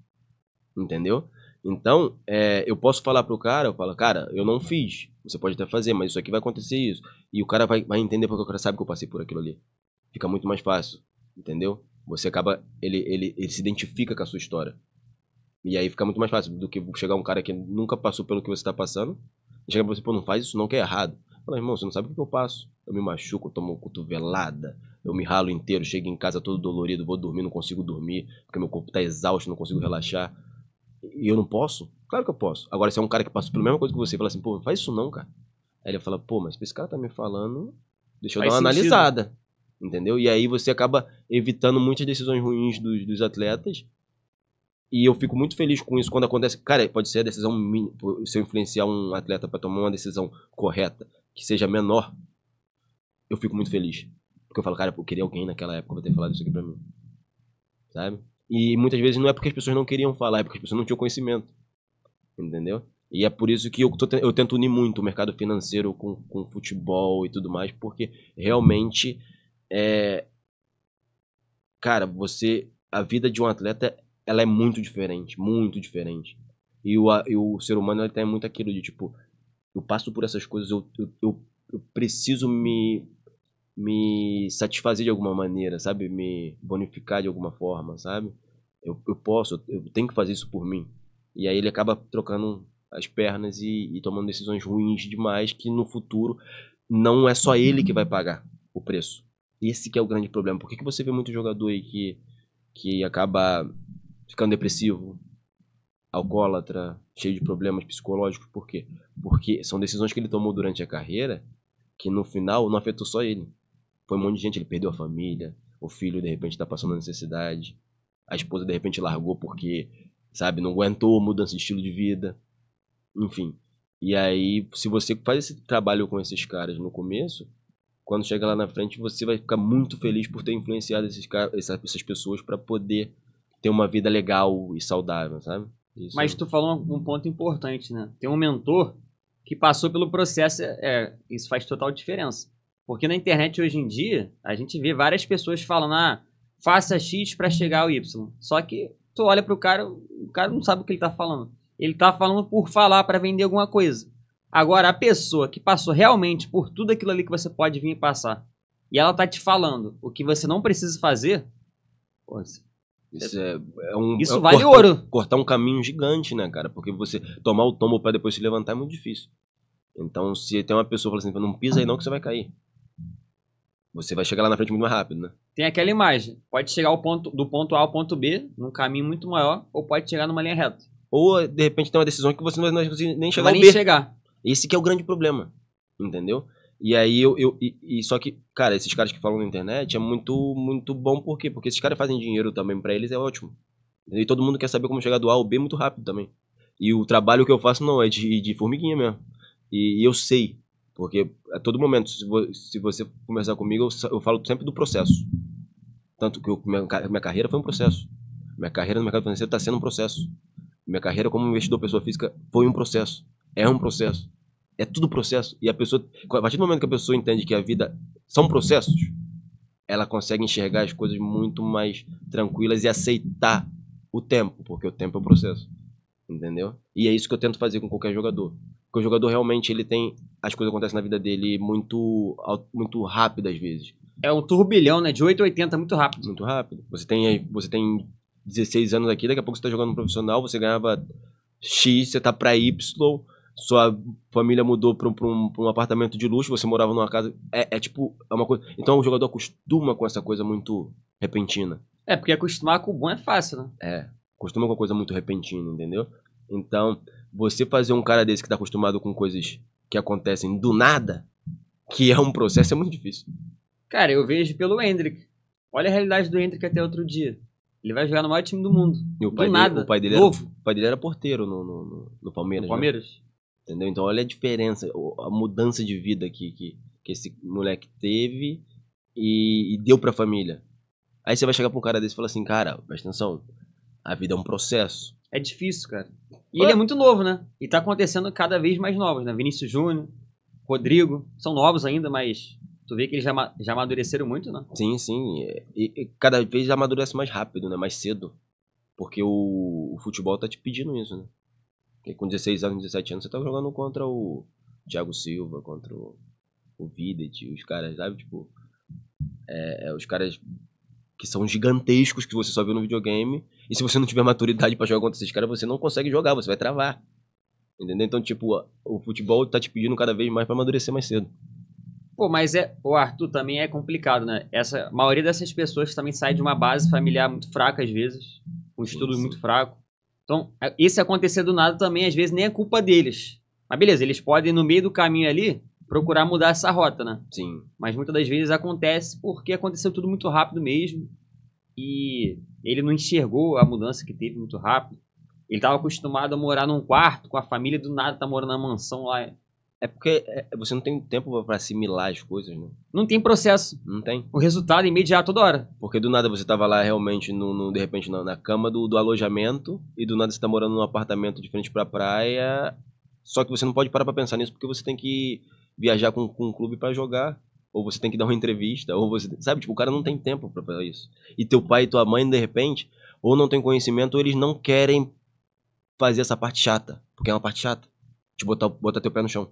B: Entendeu? Então, é, eu posso falar pro cara, eu falo, cara, eu não fiz. Você pode até fazer, mas isso aqui vai acontecer isso. E o cara vai, vai entender porque o cara sabe que eu passei por aquilo ali. Fica muito mais fácil, entendeu? Você acaba, ele, ele, ele se identifica com a sua história. E aí fica muito mais fácil do que chegar um cara que nunca passou pelo que você está passando. E chegar pra você, pô, não faz isso não, que é errado. Fala, irmão, você não sabe o que eu passo. Eu me machuco, eu tomo cotovelada, eu me ralo inteiro, chego em casa todo dolorido, vou dormir, não consigo dormir, porque meu corpo está exausto, não consigo relaxar. E eu não posso? Claro que eu posso. Agora, se é um cara que passa pela mesma coisa que você e fala assim, pô, faz isso não, cara. Aí ele fala, pô, mas esse cara tá me falando, deixa eu faz dar uma sentido. analisada. Entendeu? E aí você acaba evitando muitas decisões ruins dos, dos atletas. E eu fico muito feliz com isso quando acontece. Cara, pode ser a decisão mínima. Se eu influenciar um atleta para tomar uma decisão correta, que seja menor, eu fico muito feliz. Porque eu falo, cara, eu queria alguém naquela época pra ter falado isso aqui pra mim. Sabe? E muitas vezes não é porque as pessoas não queriam falar, é porque as pessoas não tinham conhecimento entendeu? E é por isso que eu, tô, eu tento unir muito o mercado financeiro com, com futebol e tudo mais, porque realmente é. Cara, você. A vida de um atleta ela é muito diferente, muito diferente. E o, e o ser humano ele tem muito aquilo de tipo, eu passo por essas coisas, eu, eu, eu, eu preciso me, me satisfazer de alguma maneira, sabe? Me bonificar de alguma forma, sabe? Eu, eu posso, eu tenho que fazer isso por mim, e aí ele acaba trocando as pernas e, e tomando decisões ruins demais que no futuro não é só ele que vai uhum. pagar o preço. Esse que é o grande problema. Por que, que você vê muito jogador aí que, que acaba ficando depressivo, alcoólatra, cheio de problemas psicológicos? Por quê? Porque são decisões que ele tomou durante a carreira que no final não afetou só ele. Foi um monte de gente, ele perdeu a família, o filho de repente está passando necessidade, a esposa de repente largou porque sabe? Não aguentou mudança de estilo de vida, enfim. E aí, se você faz esse trabalho com esses caras no começo, quando chega lá na frente, você vai ficar muito feliz por ter influenciado esses caras, essas pessoas para poder ter uma vida legal e saudável, sabe? Isso. Mas é
A: tu falou um ponto importante, né? Tem um mentor que passou pelo processo, é, isso faz total diferença. Porque na internet hoje em dia, a gente vê várias pessoas falando, ah, faça X para chegar ao Y. Só que tu olha pro cara, o cara não sabe o que ele tá falando. Ele tá falando por falar para vender alguma coisa. Agora, a pessoa que passou realmente por tudo aquilo ali que você pode vir passar, e ela tá te falando o que você não precisa fazer, pô,
B: isso é, é um, Isso é vale cortar, ouro. Cortar um caminho gigante, né, cara? Porque você tomar o tombo para depois se levantar é muito difícil. Então, se tem uma pessoa falando assim, não pisa aí não que você vai cair você vai chegar lá na frente muito mais rápido, né?
A: Tem aquela imagem. Pode chegar ao ponto, do ponto A ao ponto B, num caminho muito maior, ou pode chegar numa linha reta. Ou, de repente, tem uma decisão que você não vai conseguir nem chegar não vai nem B. chegar.
B: Esse que é o grande problema, entendeu? E aí eu. eu e, e, só que, cara, esses caras que falam na internet é muito, muito bom, por quê? Porque esses caras fazem dinheiro também, para eles é ótimo. E todo mundo quer saber como chegar do A ao B muito rápido também. E o trabalho que eu faço não é de, de formiguinha mesmo. e eu sei porque a todo momento, se, vo se você conversar comigo, eu, eu, falo sempre do processo. Tanto que eu, minha, minha carreira foi um processo. Minha carreira no mercado financeiro está sendo um processo. Minha carreira como investidor, pessoa física, foi um processo. É um processo. É tudo processo. E a pessoa, a partir do momento que a pessoa entende que a vida são processos, ela consegue enxergar as coisas muito mais tranquilas e aceitar o tempo, porque o tempo é um processo. Entendeu? E é isso que eu tento fazer com qualquer jogador. Porque o jogador realmente ele tem. As coisas acontecem na vida dele muito, muito rápido às vezes. É um turbilhão, né? De 8 a 80, muito rápido. Muito rápido. Você tem, você tem 16 anos aqui, daqui a pouco você tá jogando profissional, você ganhava X, você tá pra Y, sua família mudou pra um, um, um apartamento de luxo, você morava numa casa. É, é tipo, é uma coisa. Então o jogador acostuma com essa coisa muito repentina.
A: É, porque acostumar com o bom é fácil, né?
B: É. Acostuma com a coisa muito repentina, entendeu? Então, você fazer um cara desse que tá acostumado com coisas que acontecem do nada, que é um processo, é muito difícil.
A: Cara, eu vejo pelo Hendrick. Olha a realidade do Hendrick até outro dia. Ele vai jogar no maior time do mundo. E o do nada. o pai dele, Era, o
B: pai dele era porteiro no, no, no Palmeiras. No Palmeiras. Né? Entendeu? Então olha a diferença, a mudança de vida que, que, que esse moleque teve e, e deu pra família. Aí você vai chegar pra um cara desse e falar assim, cara, presta atenção, a vida é um processo.
A: É difícil, cara. E ele é muito novo, né? E tá acontecendo cada vez mais novos, né? Vinícius Júnior, Rodrigo, são novos ainda, mas tu vê que eles já, já amadureceram muito, né? Sim, sim.
B: E, e cada vez amadurece mais rápido, né? Mais cedo. Porque o, o, futebol tá te pedindo isso, né? Porque com 16 anos, 17 anos, você tá jogando contra o Thiago Silva, contra o, o Videt, os caras, sabe? Tipo, é, é os caras que são gigantescos, que você só viu no videogame, e se você não tiver maturidade para jogar contra esses caras, você não consegue jogar, você vai travar. Entendeu? Então, tipo, o futebol tá te pedindo cada vez mais para amadurecer mais cedo.
A: Pô, mas é, o Arthur também é complicado, né? Essa a maioria dessas pessoas também sai de uma base familiar muito fraca às vezes, um estudo Isso. muito fraco. Então, é, esse acontecer do nada também às vezes nem é culpa deles. Mas beleza, eles podem no meio do caminho ali procurar mudar essa rota, né? Sim. Mas muitas das vezes acontece porque aconteceu tudo muito rápido mesmo. E ele não enxergou a mudança que teve muito rápido. Ele estava acostumado a morar num quarto com a família, do nada tá morando na mansão lá. É porque é, é, você não tem tempo para assimilar as coisas, né? Não tem processo.
B: Não tem. O resultado é imediato toda hora. Porque do nada você tava lá realmente, no, no de repente, na, na cama do, do, alojamento, e do nada você tá morando num apartamento de frente pra praia. Só que você não pode parar pra pensar nisso porque você tem que viajar com, com um clube para jogar ou você tem que dar uma entrevista, ou você, sabe, tipo, o cara não tem tempo para isso. E teu pai e tua mãe, de repente, ou não tem conhecimento, ou eles não querem fazer essa parte chata, porque é uma parte chata. Te botar, botar teu pé no chão.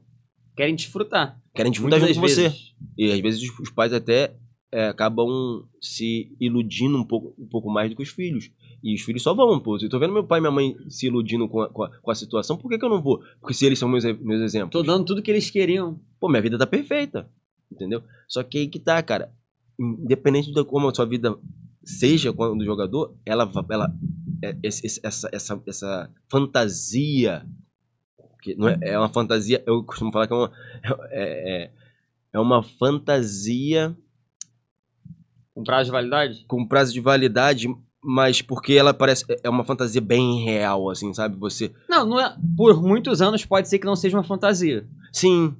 A: Querem desfrutar. Querem desfrutar junto com você.
B: E às vezes os, os pais até é, acabam se iludindo um pouco, um pouco mais do que os filhos. E os filhos só vão, pô. Se eu tô vendo meu pai e minha mãe se iludindo com a, com a, com a situação, por que, que, eu não vou? Porque se eles são meus, meus exemplos. Tô dando tudo que eles queriam. Pô, minha vida tá perfeita. Entendeu? Só que aí que tá, cara. Independente de como a sua vida seja quando jogador, ela, ela é, essa, essa, essa fantasia que não é, é uma fantasia, eu costumo falar que é uma é, é, é uma fantasia com prazo de validade? Com prazo de validade, mas porque ela parece. É, é uma fantasia bem real, assim, sabe? Você. Não, não é. Por muitos anos pode ser que não seja uma fantasia. Sim.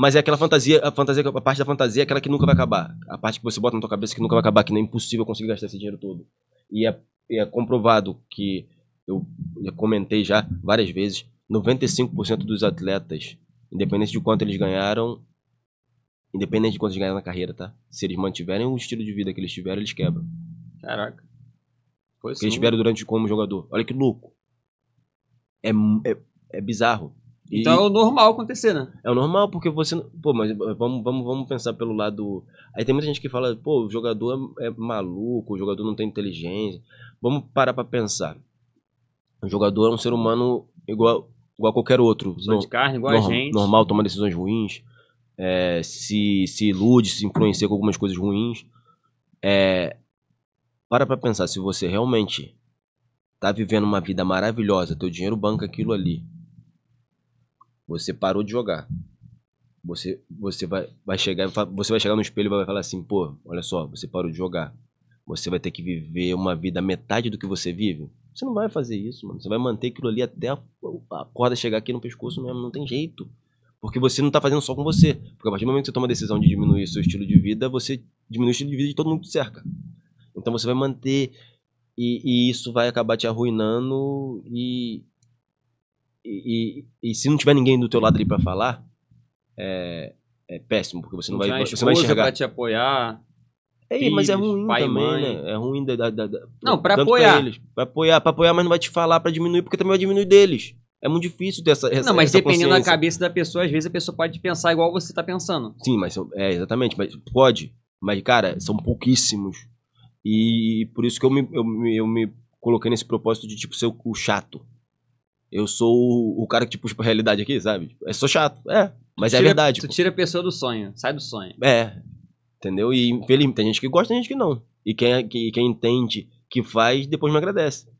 B: Mas é aquela fantasia, a fantasia, a parte da fantasia é aquela que nunca vai acabar. A parte que você bota na tua cabeça que nunca vai acabar, que não é impossível conseguir gastar esse dinheiro todo. E é, é comprovado que eu comentei já várias vezes, 95% dos atletas, independente de quanto eles ganharam, independente de quanto eles ganharam na carreira, tá? Se eles mantiverem o estilo de vida que eles tiveram, eles quebram.
A: Caraca. Foi Que eles tiveram
B: durante como jogador. Olha que louco. É, é, é bizarro então é o normal acontecer, né? É o normal, porque você. Pô, mas vamos, vamos, vamos pensar pelo lado. Aí tem muita gente que fala, pô, o jogador é, é, maluco, o jogador não tem inteligência. Vamos parar pra pensar. O jogador é um ser humano igual, igual a qualquer outro. Não, de carne, igual normal, a gente. Normal, toma decisões ruins, é, se, se ilude, se influencia com algumas coisas ruins. É, para pra pensar, se você realmente tá vivendo uma vida maravilhosa, teu dinheiro banca aquilo ali você parou de jogar. Você, você, vai, vai chegar, você vai chegar no espelho e vai falar assim: pô, olha só, você parou de jogar. Você vai ter que viver uma vida metade do que você vive. Você não vai fazer isso, mano. Você vai manter aquilo ali até a, a corda chegar aqui no pescoço mesmo. Não tem jeito. Porque você não tá fazendo só com você. Porque a partir do momento que você toma a decisão de diminuir seu estilo de vida, você diminui o estilo de vida de todo mundo que cerca. Então você vai manter. E, e isso vai acabar te arruinando e, e, e, se não tiver ninguém do teu lado ali para falar, é, é, péssimo, porque você não, não vai, você vai enxergar. Pra
A: te apoiar. É, filhos, mas é ruim pai também, mãe.
B: né? É ruim da, da, da não, para apoiar. Pra, eles, pra apoiar, pra apoiar, mas não vai te falar para diminuir, porque também vai diminuir deles. É muito difícil ter essa, essa Não, mas essa dependendo da
A: cabeça da pessoa, às vezes a pessoa pode pensar igual você tá pensando.
B: Sim, mas é exatamente, mas pode, mas cara, são pouquíssimos. E por isso que eu me, eu, eu me coloquei nesse propósito de tipo ser o chato. Eu sou o, o cara que te tipo, puxa pra realidade aqui, sabe? Tipo, eu sou chato, é. Mas é tira, é
A: verdade. Tu pô. tira a pessoa do sonho, sai do sonho.
B: É. Entendeu? E infelizmente, tem gente que gosta, tem gente que não. E quem, é, que, quem entende que faz, depois me agradece.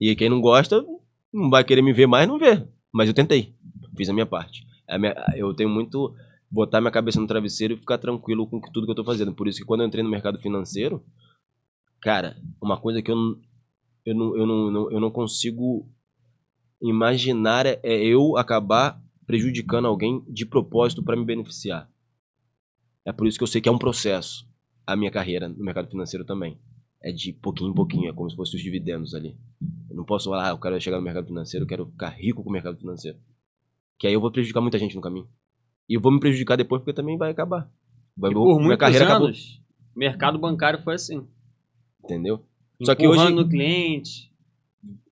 B: E quem não gosta, não vai querer me ver mais, não vê. Mas eu tentei. Fiz a minha parte. A minha, eu tenho muito. Botar minha cabeça no travesseiro e ficar tranquilo com tudo que eu tô fazendo. Por isso que quando eu entrei no mercado financeiro, cara, uma coisa que eu, eu, não, eu, não, eu não consigo imaginária é, é eu acabar prejudicando alguém de propósito para me beneficiar. É por isso que eu sei que é um processo a minha carreira no mercado financeiro também. É de pouquinho em pouquinho, é como se fossem os dividendos ali. Eu não posso falar, ah, eu quero chegar no mercado financeiro, eu quero ficar rico com o mercado financeiro. Que aí eu vou prejudicar muita gente no caminho. E eu vou me prejudicar depois porque também vai acabar. Vai, e por minha muitos carreira anos,
A: acabou. mercado bancário foi assim.
B: Entendeu? Só que hoje no
A: cliente,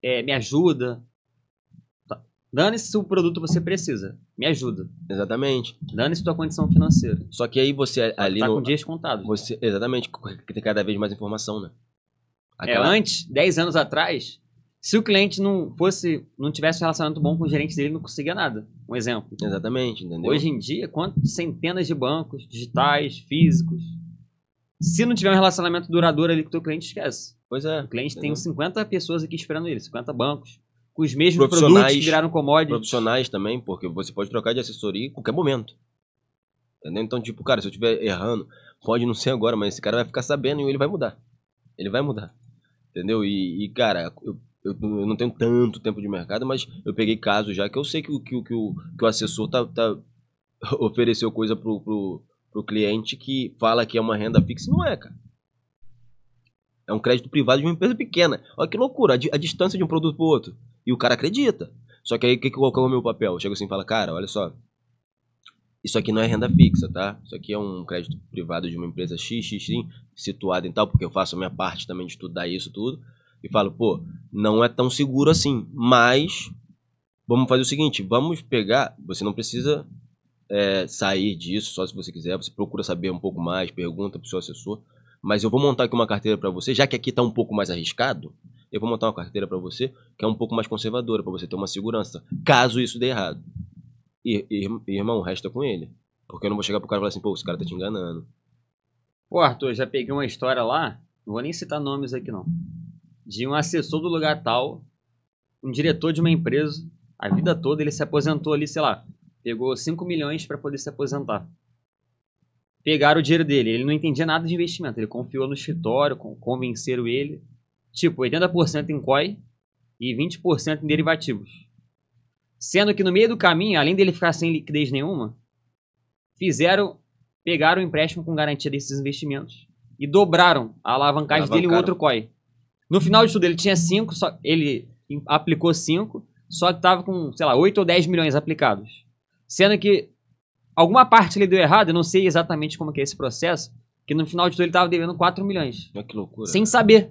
A: é, me ajuda, Dane-se se o produto você precisa. Me ajuda. Exatamente. Dane-se tua condição financeira. Só que aí você tá ali. Tá no, com dias contados. Você, exatamente, tem cada vez mais informação, né? É, Aquela... É, antes, 10 anos atrás, se o cliente não fosse, não tivesse um relacionamento bom com o gerente dele, não conseguia nada. Um exemplo. Exatamente, entendeu? Hoje em dia, quantas centenas de bancos digitais, físicos. Se não tiver um relacionamento duradouro ali com o teu cliente, esquece. Pois é. O cliente entendeu? tem 50 pessoas aqui esperando ele, 50 bancos com os mesmos produtos que viraram commodities. Profissionais
B: também, porque você pode trocar de assessoria em qualquer momento. Entendeu? Então, tipo, cara, se eu estiver errando, pode não ser agora, mas esse cara vai ficar sabendo e ele vai mudar. Ele vai mudar. Entendeu? E, e cara, eu, eu, eu, não tenho tanto tempo de mercado, mas eu peguei casos já que eu sei que, que, que, o, que o assessor tá, tá [LAUGHS] ofereceu coisa pro, pro, pro cliente que fala que é uma renda fixa não é, cara. É um crédito privado de uma empresa pequena. Olha que loucura, a, a distância de um produto pro outro. E o cara acredita. Só que aí, que, qual, qual é o meu papel? Chega assim e fala, cara, olha só, isso aqui não é renda fixa, tá? Isso aqui é um crédito privado de uma empresa XX, situada em tal, porque eu faço a minha parte também de estudar isso tudo. E falo, pô, não é tão seguro assim, mas vamos fazer o seguinte, vamos pegar, você não precisa é, sair disso, só se você quiser, você procura saber um pouco mais, pergunta pro seu assessor, mas eu vou montar aqui uma carteira para você, já que aqui tá um pouco mais arriscado, eu vou montar uma carteira para você que é um pouco mais conservadora, para você ter uma segurança, caso isso dê errado. E, e, irmão, resta com ele. Porque eu não vou chegar pro cara e falar assim, pô, esse cara tá te enganando.
A: Pô, Arthur, já peguei uma história lá, não vou nem citar nomes aqui não, de um assessor do lugar tal, um diretor de uma empresa, a vida toda ele se aposentou ali, sei lá, pegou 5 milhões para poder se aposentar. Pegaram o dinheiro dele, ele não entendia nada de investimento, ele confiou no escritório, convenceram ele, Tipo, 80% em COI e 20% em derivativos. Sendo que no meio do caminho, além dele ficar sem liquidez nenhuma, fizeram, pegaram o empréstimo com garantia desses investimentos e dobraram a alavancagem dele em outro COI. No final de tudo, ele tinha 5, ele aplicou 5, só que estava com, sei lá, 8 ou 10 milhões aplicados. Sendo que alguma parte ele deu errado, eu não sei exatamente como é esse processo, que no final de tudo ele estava devendo 4 milhões. Olha que loucura. Sem né? saber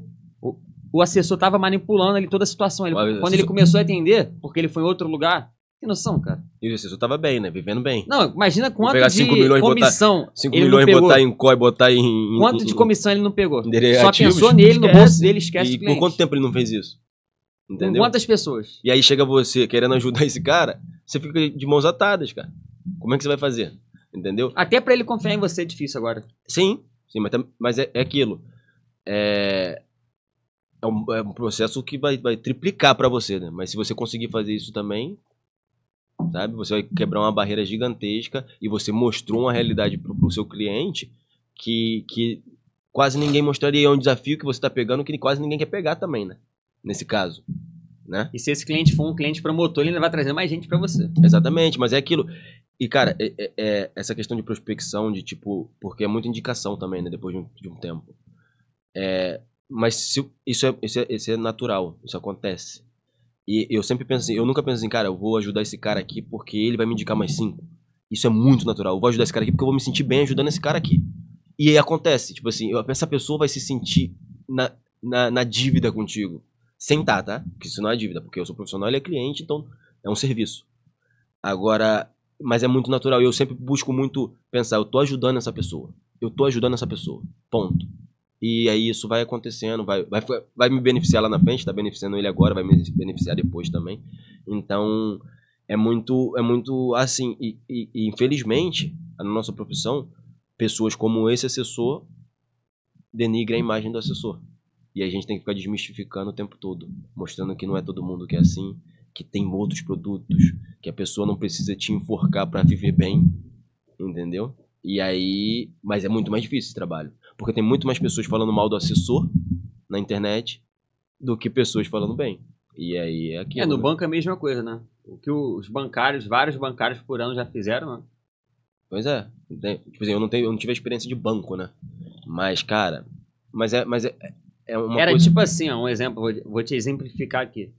A: o assessor estava manipulando ali toda a situação. Ele, quando ele começou a atender, porque ele foi em outro lugar, que noção, cara. E o assessor estava bem, né? Vivendo bem. Não, imagina quanto pegar de milhões comissão. 5 milhões não botar em
B: COI, botar em. Quanto de comissão
A: ele não pegou? Só pensou nele, no bolso dele, esquece. E por quanto
B: tempo ele não fez isso? Entendeu? Com quantas pessoas? E aí chega você querendo ajudar esse cara, você fica de mãos atadas, cara. Como é que você vai fazer? Entendeu?
A: Até para ele confiar
B: em você é difícil agora. Sim, sim, mas, mas é, é aquilo. É, é um, é um processo que vai, vai triplicar para você, né? Mas se você conseguir fazer isso também, sabe? Você vai quebrar uma barreira gigantesca e você mostrou uma realidade para o seu cliente que, que quase ninguém mostraria. É um desafio que você está pegando que quase ninguém quer pegar também, né? Nesse caso. Né? E se esse cliente for um cliente promotor, ele ainda vai trazer mais gente para você. Exatamente, mas é aquilo. E, cara, é, é, é, essa questão de prospecção, de tipo, porque é muita indicação também, né? Depois de um, de um tempo. É, mas se, isso, é, isso, é, isso é natural, isso acontece. E eu sempre penso assim, eu nunca penso assim, cara, eu vou ajudar esse cara aqui porque ele vai me indicar mais cinco. Isso é muito natural. Eu vou ajudar esse cara aqui porque eu vou me sentir bem ajudando esse cara aqui. E aí acontece, tipo assim, essa pessoa vai se sentir na, na, na dívida contigo. Sentar, tá? Porque isso não é dívida, porque eu sou profissional, ele é cliente, então é um serviço. Agora, mas é muito natural. Eu sempre busco muito pensar, eu tô ajudando essa pessoa. Eu tô ajudando essa pessoa. Ponto. E aí isso vai acontecendo, vai, vai, vai me beneficiar lá na frente, está beneficiando ele agora, vai me beneficiar depois também. Então é muito, é muito assim, e, e, e infelizmente, na nossa profissão, pessoas como esse assessor denigrem a imagem do assessor. E a gente tem que ficar desmistificando o tempo todo, mostrando que não é todo mundo que é assim, que tem outros produtos, que a pessoa não precisa te enforcar para viver bem, entendeu? E aí, mas é muito mais difícil esse trabalho. Porque tem muito mais pessoas falando mal do assessor na internet do que pessoas falando bem. E aí é aquilo. É, no né? banco
A: é a mesma coisa, né? O que os bancários, vários bancários por ano já fizeram, né?
B: Pois é. Tipo assim, eu não, tenho, eu não tive a experiência
A: de banco, né? Mas, cara. Mas é. Mas é, é Era coisa... tipo assim, ó, um exemplo, vou te exemplificar aqui.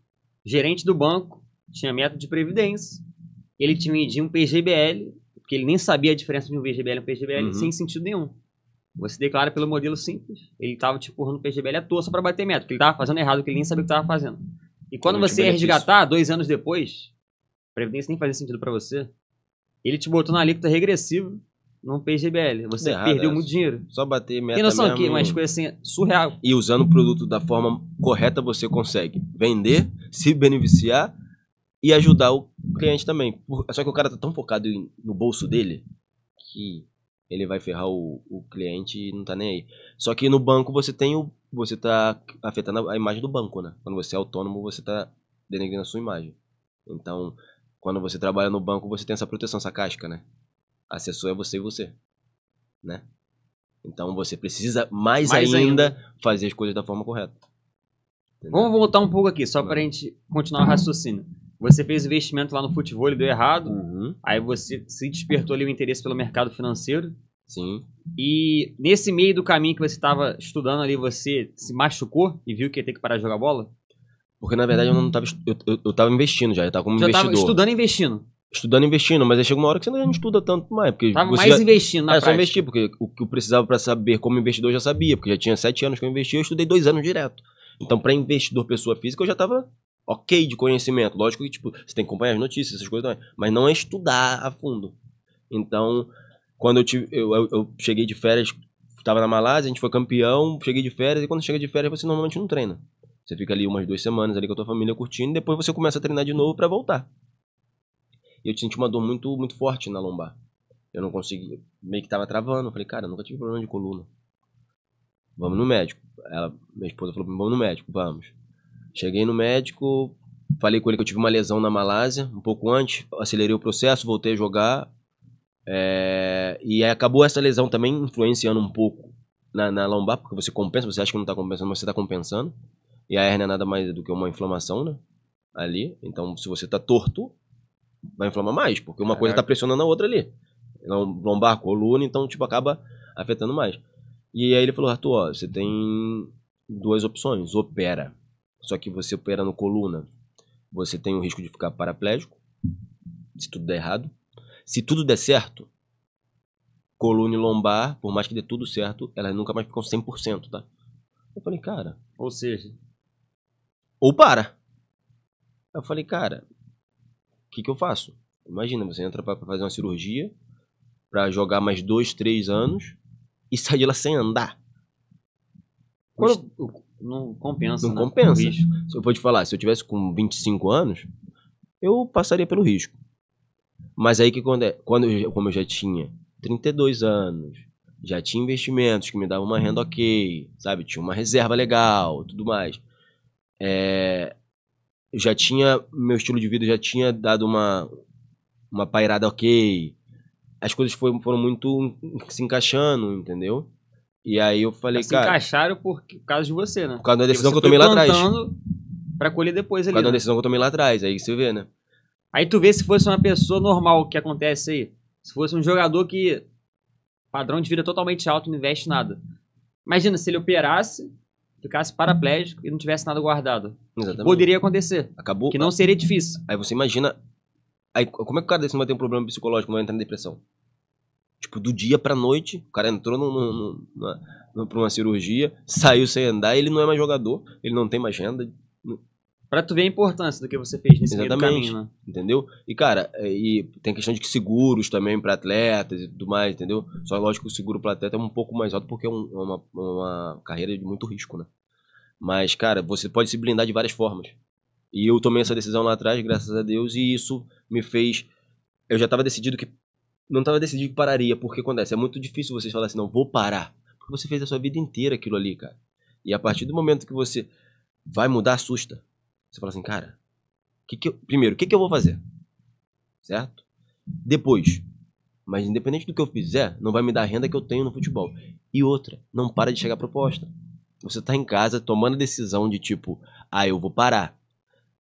A: Gerente do banco tinha método de previdência. Ele te media um PGBL, porque ele nem sabia a diferença de um PGBL e um PGBL, uhum. sem sentido nenhum. Você declara pelo modelo simples. Ele estava te empurrando o PGBL à toa só para bater meta, porque ele tava fazendo errado, porque ele nem sabia o que estava fazendo. E quando Muito você ia resgatar, dois anos depois, previdência nem fazia sentido para você, ele te botou na alíquota regressiva no PGBL. Você Errado, perdeu é. muito dinheiro. Só bater meta Tem noção aqui que coisa coisas assim, é
B: surreal. E usando o produto da forma correta, você consegue vender, se beneficiar e ajudar o cliente também. Só que o cara tá tão focado no bolso dele que ele vai ferrar o, o cliente e não tá nem aí. Só que no banco você tem o. Você tá afetando a imagem do banco, né? Quando você é autônomo, você tá denegrindo a sua imagem. Então, quando você trabalha no banco, você tem essa proteção, essa casca, né? Acessor é você e você, né? Então você precisa mais, mais ainda, ainda, fazer as coisas da forma correta.
A: Entendeu? Vamos voltar um pouco aqui, só para a gente continuar o raciocínio. Você fez investimento lá no futebol e deu errado. Uhum. Aí você se despertou ali o interesse pelo mercado financeiro. Sim. E nesse meio do caminho que você estava estudando ali, você se machucou e viu que ia ter que parar de jogar bola? Porque na verdade eu não estava
B: eu, eu, eu tava investindo já, eu estava como já investidor. Tava estudando e investindo. Estudando e investindo, mas aí chega uma hora que você não estuda tanto mais. Porque tava mais já, investindo na É, prática. só investir, porque o que eu precisava para saber como investidor eu já sabia, porque já tinha sete anos que eu investi, eu estudei dois anos direto. Então, para investidor pessoa física, eu já estava ok de conhecimento. Lógico que, tipo, você tem que acompanhar as notícias, essas coisas também. Mas não é estudar a fundo. Então, quando eu, tive, eu, eu, eu cheguei de férias, estava na Malásia, a gente foi campeão, cheguei de férias, e quando chega de férias, você normalmente não treina. Você fica ali umas duas semanas ali com a tua família curtindo, e depois você começa a treinar de novo para voltar. E eu senti uma dor muito, muito forte na lombar. Eu não conseguia, meio que tava travando. Eu falei, cara, nunca tive problema de coluna. Vamos no médico. Ela, minha esposa falou, vamos no médico, vamos. Cheguei no médico, falei com ele que eu tive uma lesão na Malásia, um pouco antes, acelerei o processo, voltei a jogar. É, e acabou essa lesão também influenciando um pouco na, na, lombar, porque você compensa, você acha que não está compensando, mas você está compensando. E a hernia é nada mais do que uma inflamação, né? Ali. Então, se você está torto, vai inflamar mais, porque uma coisa está pressionando a outra ali. Lombar, coluna, então, tipo, acaba afetando mais. E aí ele falou, Arthur, ó, você tem duas opções. Opera só que você opera no coluna, você tem o risco de ficar paraplégico, se tudo der errado. Se tudo der certo, coluna e lombar, por mais que dê tudo certo, elas nunca mais ficam 100%, tá? Eu falei, cara... Ou seja... Ou para. Eu falei, cara, o que, que eu faço? Imagina, você entra para fazer uma cirurgia, para jogar mais dois, três anos, e sair lá sem andar.
A: Quando, não compensa. Não né?
B: compensa. Se eu for te falar, se eu tivesse com 25 anos, eu passaria pelo risco. Mas aí que quando, é, quando eu, como eu já tinha 32 anos, já tinha investimentos que me davam uma renda ok, sabe? Tinha uma reserva legal, tudo mais. É, já tinha, meu estilo de vida já tinha dado uma, uma pairada ok. As coisas foram, foram muito se encaixando, entendeu? E aí eu falei, cara. Se
A: encaixaram por, por causa de você, né? Por causa da decisão que eu tomei lá atrás. Pra colher depois ali. Por causa né? da decisão que eu tomei lá atrás, aí você vê, né? Aí tu vê se fosse uma pessoa normal que acontece aí. Se fosse um jogador que. Padrão de vida totalmente alto, não investe nada. Imagina se ele operasse, ficasse paraplégico e não tivesse nada guardado.
B: Exatamente. Poderia
A: acontecer. Acabou. Que não seria difícil. Aí você imagina. Aí,
B: como é que o cara desse não vai ter um problema psicológico, não vai entrar depressão? Tipo, do dia pra noite, o cara entrou num, pra uma cirurgia, [LAUGHS] saiu sem andar, ele não é mais jogador, ele não tem mais renda. Pra tu ver a importância do que você fez nesse Exatamente, meio caminho, né? Entendeu? E, cara, é, e tem questão de seguros também para atletas e tudo mais, entendeu? Só lógico que o seguro para atleta é um pouco mais alto porque é um, é uma, é uma carreira de muito risco, né? Mas, cara, você pode se blindar de várias formas. E eu tomei essa decisão lá atrás, graças a Deus, e isso me fez. Eu já estava decidido que não tava decidido que pararia, porque acontece, é muito difícil você falar assim, não, vou parar. Porque você fez a sua vida inteira aquilo ali, cara. E a partir do momento que você vai mudar, assusta. Você fala assim, cara, que que eu, primeiro, o que, que eu vou fazer? Certo? Depois, mas independente do que eu fizer, não vai me dar a renda que eu tenho no futebol. E outra, não para de chegar proposta. Você tá em casa tomando a decisão de tipo, ah, eu vou parar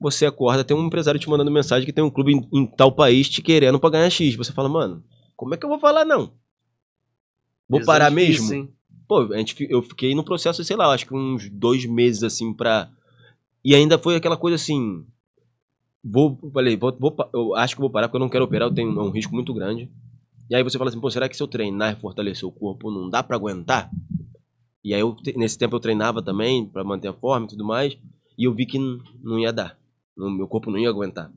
B: você acorda, tem um empresário te mandando mensagem que tem um clube em, em tal país te querendo pra ganhar X. Você fala, mano, como é que eu vou falar não?
A: Vou Exato é parar mesmo?
B: Pô, a gente, eu fiquei no processo, sei lá, acho que uns dois meses assim pra. E ainda foi aquela coisa assim. Vou, falei, vou, vou, eu acho que vou parar porque eu não quero operar, eu tenho um, é um risco muito grande. E aí você fala assim, pô, será que se eu treinar e fortalecer o corpo não dá para aguentar? E aí eu, nesse tempo eu treinava também para manter a forma e tudo mais, e eu vi que não ia dar meu corpo não ia aguentar.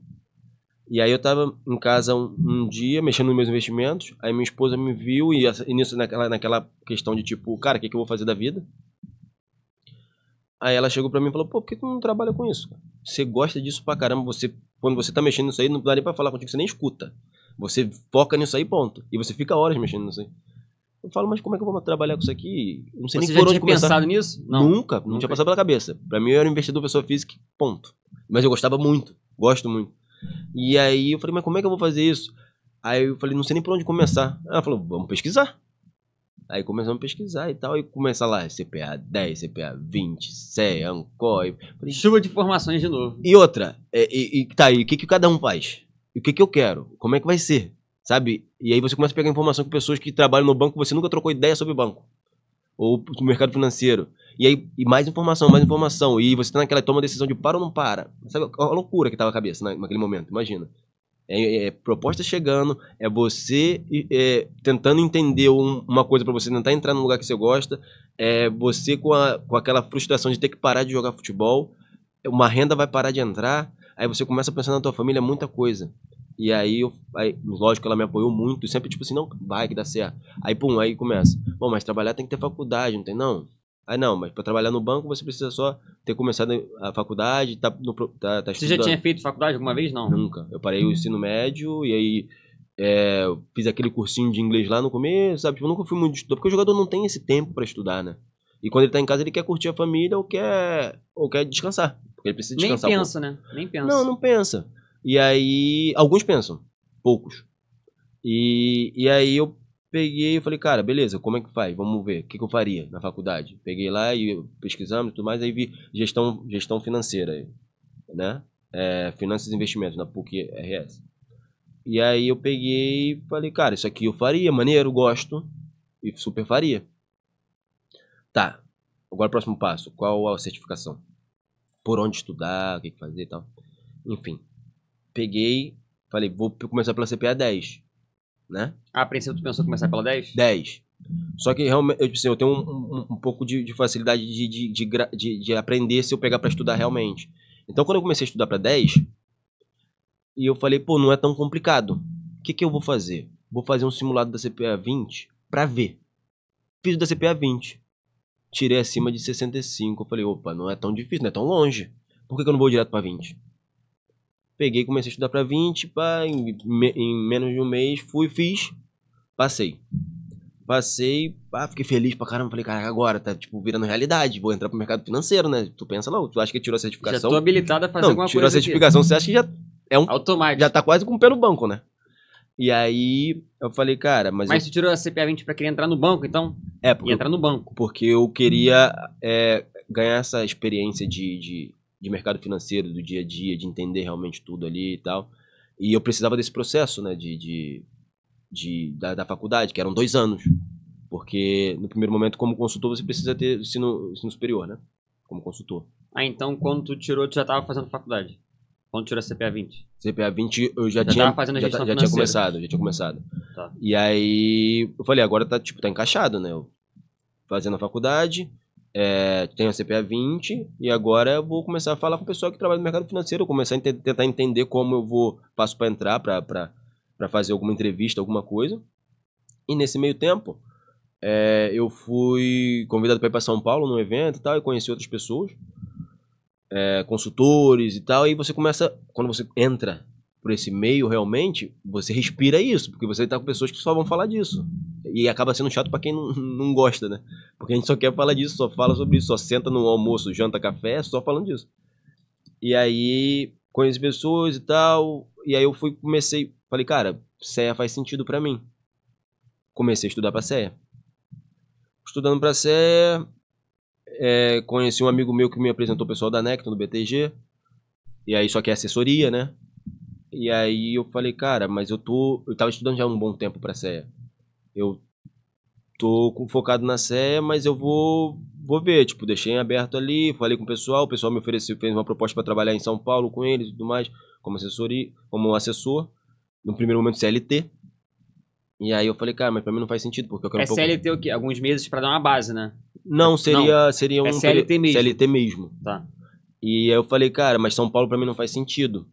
B: E aí eu estava em casa um, um, dia, mexendo nos meus investimentos, aí minha esposa me viu e, assim, e nisso, naquela, naquela questão de tipo, cara, o que, que eu vou fazer da vida? Aí ela chegou para mim e falou, pô, por que tu não trabalha com isso? Você gosta disso pra caramba, você, quando você tá mexendo nisso aí, não dá nem pra falar contigo, você nem escuta. Você foca nisso aí, ponto. E você fica horas mexendo nisso aí. Eu falo, mas como é que eu vou trabalhar com isso aqui? não sei você nem por já onde tinha começar. pensado nisso? Não. Nunca, não tinha passado pela cabeça. Pra mim, eu era um investidor pessoa física, ponto. Mas eu gostava muito, gosto muito. E aí eu falei, mas como é que eu vou fazer isso? Aí eu falei, não sei nem por onde começar. Ela falou, vamos pesquisar. Aí começamos a pesquisar e tal, e começa lá, CPA 10, CPA 20, CE, ANCOI. Falei, Chuva de informações de novo. E outra, é, e, e tá aí, o que, que cada um faz? E o que, que eu quero? Como é que vai ser? Sabe? E aí você começa a pegar informação com pessoas que trabalham no banco, você nunca trocou ideia sobre banco ou o mercado financeiro. E aí, e mais informação, mais informação. E você tá naquela toma decisão de para ou não para. Sabe a loucura que tava a cabeça naquele momento, imagina. É, é, é proposta chegando, é você é, tentando entender um, uma coisa para você tentar entrar num lugar que você gosta, é você com, a, com aquela frustração de ter que parar de jogar futebol, uma renda vai parar de entrar, aí você começa a pensar na tua família é muita coisa. E aí, eu, aí, lógico, ela me apoiou muito, sempre tipo assim, não, vai que dá certo. Aí, pum, aí começa. Bom, mas trabalhar tem que ter faculdade, não tem não? Aí não, mas para trabalhar no banco você precisa só ter começado a faculdade, tá, no, tá, tá Você já tinha feito faculdade alguma vez, não? Nunca. Eu parei o ensino médio e aí é, fiz aquele cursinho de inglês lá no começo, sabe? Tipo, nunca fui muito estudar, porque o jogador não tem esse tempo para estudar, né? E quando ele tá em casa, ele quer curtir a família ou quer, ou quer descansar. Porque ele precisa descansar. Nem pensa,
A: né? Nem pensa. Não, não pensa.
B: E aí, alguns pensam, poucos. E, e aí eu peguei e falei, cara, beleza, como é que faz? Vamos ver, o que, que, eu faria na faculdade? Peguei lá e pesquisamos e tudo mais, aí vi gestão, gestão financeira, né? É, finanças e investimentos na PUC RS. E aí eu peguei e falei, cara, isso aqui eu faria, maneiro, gosto, e super faria. Tá, agora o próximo passo, qual a certificação? Por onde estudar, o que, que fazer e tal. Enfim, peguei, falei, vou começar pela CPA 10, né? A princípio tu pensou começar pela 10? 10. Só que realmente, eu, assim, eu tenho um, um, um pouco de, de facilidade de de, de, de, de, aprender se eu pegar para estudar realmente. Então, quando eu comecei a estudar para 10, e eu falei, pô, não é tão complicado. O que, que eu vou fazer? Vou fazer um simulado da CPA 20 para ver. Fiz da CPA 20. Tirei acima de 65. Eu falei, opa, não é tão difícil, não é tão longe. Por que, que eu não vou direto para 20? Peguei, comecei a estudar para 20, pá, em, em, menos de um mês fui, fiz, passei. Passei, pá, fiquei feliz pra caramba. Falei, caraca, agora tá, tipo, virando realidade. Vou entrar pro mercado financeiro, né? Tu pensa, não, tu acha que tirou a certificação. Já tô habilitado a fazer não, alguma tirou coisa. Tirou a certificação, aqui. você acha que já é um. Automático. Já tá quase com o pé no banco, né? E aí eu falei, cara, mas. Mas eu...
A: tirou a CPA 20 pra querer entrar no banco, então?
B: É, porque. entrar no banco. Porque eu queria é, ganhar essa experiência de, de de mercado financeiro, do dia a dia, de entender realmente tudo ali e tal. E eu precisava desse processo, né, de, de, de da, da, faculdade, que eram dois anos. Porque no primeiro momento, como consultor, você precisa ter ensino, ensino superior, né? Como consultor.
A: Ah, então quando tu tirou, tu já estava fazendo faculdade? Quando tirou a CPA 20? CPA 20 eu já, já tinha. Fazendo a já, já tinha começado,
B: já tinha começado. Tá. E aí eu falei, agora tá, tipo, tá encaixado, né? Eu fazendo a faculdade, é, tenho a CPA 20 e agora eu vou começar a falar com o pessoal que trabalha no mercado financeiro, começar a ent tentar entender como eu vou passo para entrar, para fazer alguma entrevista, alguma coisa. E nesse meio tempo, é, eu fui convidado para ir para São Paulo num evento e tal, e conheci outras pessoas, é, consultores e tal, e você começa, quando você entra por esse meio realmente, você respira isso, porque você tá com pessoas que só vão falar disso. E acaba sendo chato para quem não, [LAUGHS] não gosta, né? Porque a gente só quer falar disso, só fala sobre isso, só senta no almoço, janta café, só falando disso. E aí conheci pessoas e tal, e aí eu fui comecei, falei, cara, CEA faz sentido para mim. Comecei a estudar para CEA. Estudando para CEA, é, conheci um amigo meu que me apresentou o pessoal da Necton, do BTG. E aí só que é assessoria, né? E aí eu falei, cara, mas eu tô. Eu tava estudando já um bom tempo pra CEA. Eu tô focado na CEA, mas eu vou vou ver, tipo, deixei em aberto ali, falei com o pessoal, o pessoal me ofereceu, fez uma proposta para trabalhar em São Paulo com eles e tudo mais, como assessoria, como assessor, no primeiro momento CLT. E aí eu falei, cara, mas para mim não faz sentido, porque eu quero é um pouco... CLT
A: o quê? Alguns meses para dar uma base, né? Não, seria não, seria é um é CLT mesmo.
B: CLT mesmo. Tá. E aí eu falei, cara, mas São Paulo para mim não faz sentido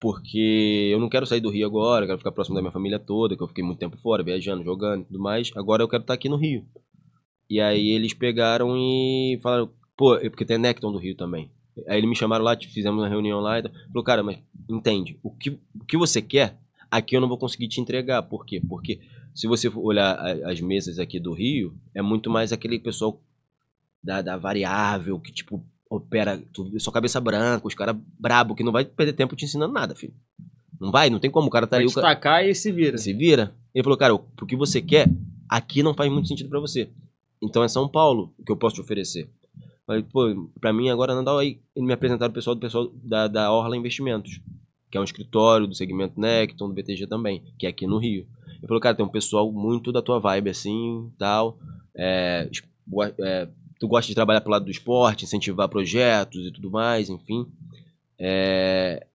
B: porque eu não quero sair do Rio agora, eu quero ficar próximo da minha família toda, que eu fiquei muito tempo fora, viajando, jogando e tudo mais. Agora eu quero estar aqui no Rio. E aí eles pegaram e falaram, pô, é porque tem Necton do Rio também. Aí eles me chamaram lá, fizemos uma reunião lá e falou, cara, mas entende, o que, o que você quer, aqui eu não vou conseguir te entregar. Por quê? Porque se você olhar as mesas aqui do Rio, é muito mais aquele pessoal da, da variável, que tipo, opera tudo, só cabeça branca, os caras brabo, que não vai perder tempo te ensinando nada, filho. Não vai, não tem como, o cara tá vai ali. Destacar e se vira. Se vira. Ele falou, cara, o que você quer, aqui não faz muito sentido para você. Então é São Paulo que eu posso te oferecer. Falei, pô, pra mim agora não dá. Aí me apresentaram o pessoal do pessoal da, da Orla Investimentos, que é um escritório do segmento Necton, então do BTG também, que é aqui no Rio. Ele falou, cara, tem um pessoal muito da tua vibe assim, tal. É, é tu gosta de trabalhar pelo lado do esporte, incentivar projetos e tudo mais, enfim. É,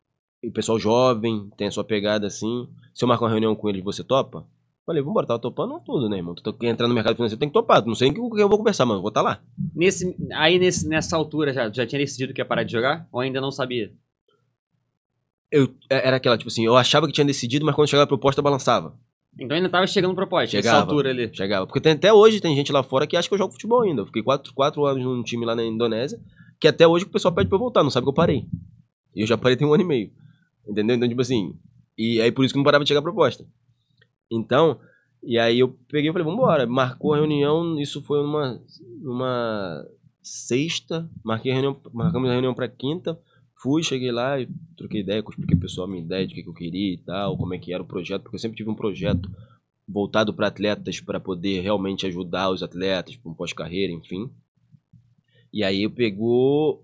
B: o pessoal jovem, tem a sua pegada assim. Se eu marcar uma reunião com eles, você topa? Falei, vambora, tava topando tudo, né, irmão? Tu quer entrar no mercado financeiro, tem que
A: topar. Não sei com quem eu vou conversar, mano. Vou estar tá lá. Nesse, aí, nesse, nessa altura, já, já tinha decidido que ia parar de jogar? Ou ainda não sabia? Eu, é, era aquela, tipo assim, eu achava que tinha decidido,
B: mas quando chegava a proposta, balançava.
A: Então ainda tava chegando proposta, chegava, altura
B: ali. Chegava. Porque tem, até hoje tem gente lá fora que acha que eu jogo futebol ainda. Eu fiquei quatro, quatro anos num time lá na Indonésia, que até hoje o pessoal pede pra eu voltar, não sabe que eu parei. E eu já parei tem um ano e meio. Entendeu? Então, tipo assim. E aí por isso que não parava de chegar a proposta. Então, e aí eu peguei e falei, vambora. Marcou a reunião, isso foi numa, numa sexta, marquei a reunião, marcamos a reunião pra quinta. Fui, cheguei lá e troquei ideia, expliquei pro pessoal a minha ideia de que, que eu queria e tal, como é que era o projeto, porque eu sempre tive um projeto voltado para atletas, para poder realmente ajudar os atletas, para um pós-carreira, enfim. E aí eu pegou,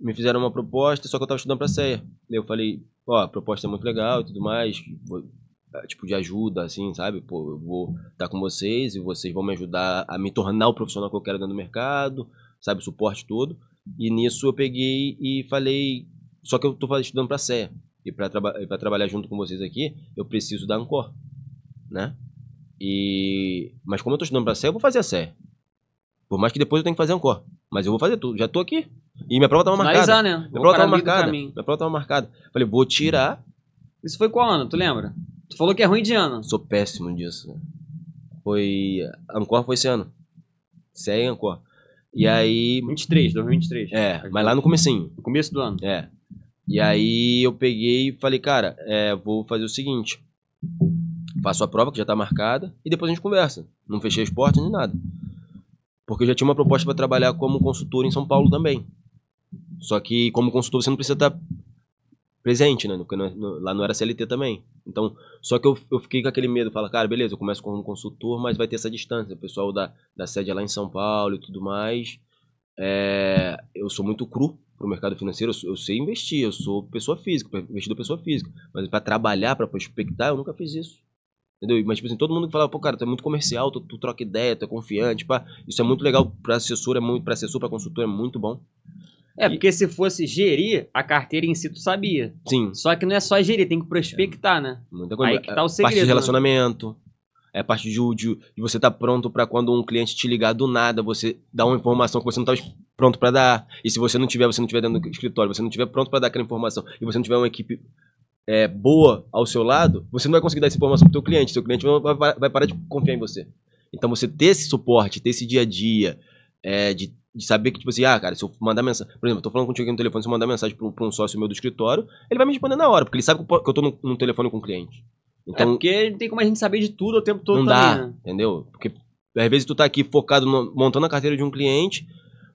B: me fizeram uma proposta, só que eu estava estudando para ceia. Eu falei, ó, a proposta é muito legal e tudo mais, vou, ah, tipo de ajuda, assim, sabe? Pô, eu vou estar tá com vocês e vocês vão me ajudar a me tornar o profissional que eu quero dentro do mercado, sabe? O suporte todo. E nisso eu peguei e falei, só que eu estou estudando para CEA. E para traba trabalhar junto com vocês aqui, eu preciso da Ancor, né? E mas como eu estou estudando para CEA, eu vou fazer a CEA. Por mais que depois eu tenha que fazer Ancor, mas eu vou fazer tudo, já tô aqui. E minha prova estava marcada. usar, né? Minha prova estava marcada. Minha prova estava marcada. Falei, vou tirar. Isso foi qual ano? Tu lembra? Tu falou que é ruim de ano. Sou péssimo disso. Né? Foi Ancor foi esse ano. CEA e Ancor. E aí. 23, 2023. É, mas lá no comecinho. No começo do ano. É. E aí eu peguei e falei, cara, é, vou fazer o seguinte. Faço a prova que já tá marcada e depois a gente conversa. Não fechei as portas nem nada. Porque eu já tinha uma proposta para trabalhar como consultor em São Paulo também. Só que como consultor você não precisa estar tá presente, né? Porque no, no, lá não era CLT também. Então, só que eu, eu fiquei com aquele medo, falar, cara, beleza, eu começo como um consultor, mas vai ter essa distância. O pessoal da, da sede é lá em São Paulo e tudo mais. É, eu sou muito cru pro mercado financeiro, eu, eu, sei investir, eu sou pessoa física, investidor pessoa física. Mas para trabalhar, para prospectar, eu nunca fiz isso. Entendeu? Mas, tipo assim, todo mundo falava, pô, cara, tu é muito comercial, tu, tu troca ideia, tu é
A: confiante, pá. Isso é muito legal para assessor, é muito, pra assessor, pra consultor, é muito bom. É, porque se fosse gerir, a carteira em si tu sabia. Sim. Só que não é só gerir, tem que prospectar, né?
B: Muita coisa. Aí que tá o segredo. Parte de relacionamento. Né? É parte de, né? é de, de você tá pronto para quando um cliente te ligar do nada, você dar uma informação que você não tá pronto para dar. E se você não tiver, você não tiver dentro do escritório, você não tiver pronto para dar aquela informação e você não tiver uma equipe é, boa ao seu lado, você não vai conseguir dar essa informação pro teu cliente. Seu cliente vai, vai, vai parar de confiar em você. Então você ter esse suporte, ter esse dia a dia, é, de de saber que, tipo assim, ah, cara, se eu mandar mensagem. Por exemplo, eu tô falando contigo aqui no telefone, se eu mandar mensagem pra, um sócio meu do escritório, ele vai me responder na hora, porque ele sabe que eu tô no, no telefone com o cliente. É então, é porque não
A: tem como a gente saber de tudo o tempo todo não também, dá, né?
B: entendeu? Porque às vezes tu tá aqui focado no, montando a carteira de um cliente,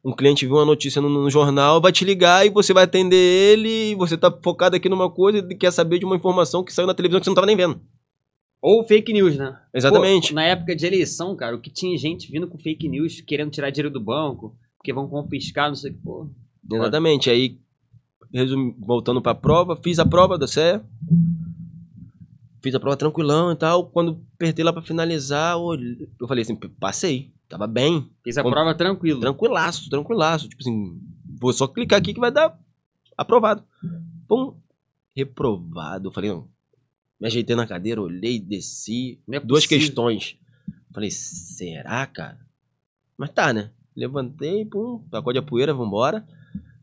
B: um cliente viu uma notícia no, no, jornal, vai te ligar e você vai atender ele, e você tá focado aqui numa coisa e quer saber de uma informação que saiu na televisão que
A: você não tava nem vendo. Ou fake news, né? Exatamente. Pô, na época de eleição, cara, o que tinha gente vindo com fake news, querendo tirar dinheiro do banco, porque vão confiscar, não sei o que, pô. Exatamente.
B: Aí, resum... voltando pra prova, fiz a prova da certo Fiz a prova tranquilão e tal. Quando apertei lá pra finalizar, eu falei assim, passei. Tava bem. Fiz a prova tranquilo. Tranquilaço, tranquilaço. Tipo assim, vou só clicar aqui que vai dar aprovado. Pum, reprovado. falei, não. Me ajeitei na cadeira, olhei, desci. É Duas questões. Falei, será, cara? Mas tá, né? Levantei, pum, acorde a poeira, vambora.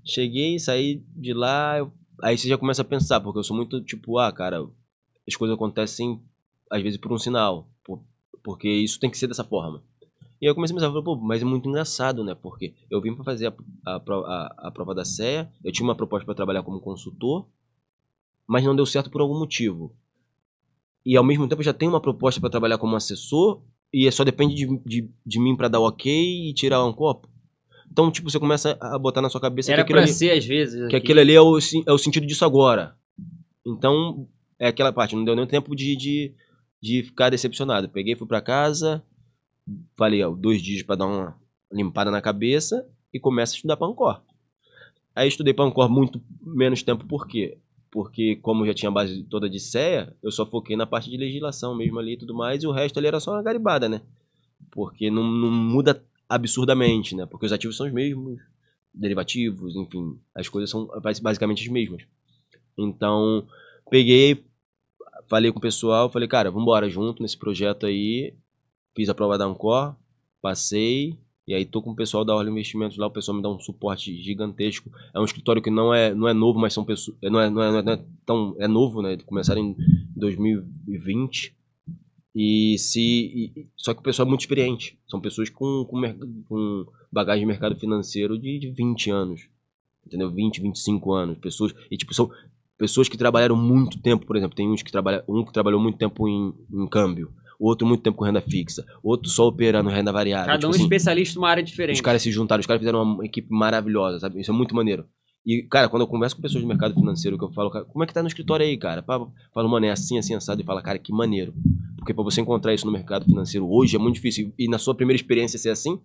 B: Cheguei, saí de lá. Eu... Aí você já começa a pensar, porque eu sou muito tipo, ah, cara, as coisas acontecem às vezes por um sinal, por... porque isso tem que ser dessa forma. E aí eu comecei a pensar, pô, mas é muito engraçado, né? Porque eu vim para fazer a, a, a, a, prova da CEA, eu tinha uma proposta para trabalhar como consultor, mas não deu certo por algum motivo. E ao mesmo tempo eu já tenho uma proposta para trabalhar como assessor e é só depende de, de, de mim para dar ok e tirar um copo. Então, tipo, você começa a botar na sua cabeça Era que aquilo pra ali, ser, às
A: vezes. Que aquilo ali é
B: o, é o sentido disso agora. Então, é aquela parte, não deu nem tempo de, de, de ficar decepcionado. Peguei, fui para casa, falei, ó, dois dias para dar uma limpada na cabeça e comecei a estudar Pancor. Aí estudei Pancor muito menos tempo, por quê? porque como já tinha a base toda de CEA, eu só foquei na parte de legislação mesmo ali e tudo mais, e o resto ali era só uma garibada, né? Porque não, não muda absurdamente, né? Porque os ativos são os mesmos, derivativos, enfim, as coisas são basicamente as mesmas. Então, peguei, falei com o pessoal, falei, cara, vamos embora junto nesse projeto aí, fiz a prova da Ancor, passei, e aí tô com o pessoal da Orla Investimentos lá, o pessoal me dá um suporte gigantesco. É um escritório que não é, não é novo, mas são pessoas. É, é, não é, não, é, não é tão. É novo, né? Começaram em 2020. E se. E, só que o pessoal é muito experiente. São pessoas com, com, com bagagem de mercado financeiro de, de 20 anos. Entendeu? 20, 25 anos. Pessoas. E tipo, são pessoas que trabalharam muito tempo, por exemplo. Tem uns que trabalha, um que trabalhou muito tempo em, em câmbio o outro muito tempo com renda fixa, o outro só operando renda variável. Cada tipo um assim,
A: especialista numa área diferente. Os caras
B: se juntaram, os caras fizeram uma equipe maravilhosa, sabe? Isso é muito maneiro. E, cara, quando eu converso com pessoas do mercado financeiro, que eu falo, cara, como é que tá no escritório aí, cara? Falo, mano, é assim, assim, assado, e fala, cara, que maneiro. Porque para você encontrar isso no mercado financeiro hoje é muito difícil. E na sua primeira experiência ser assim,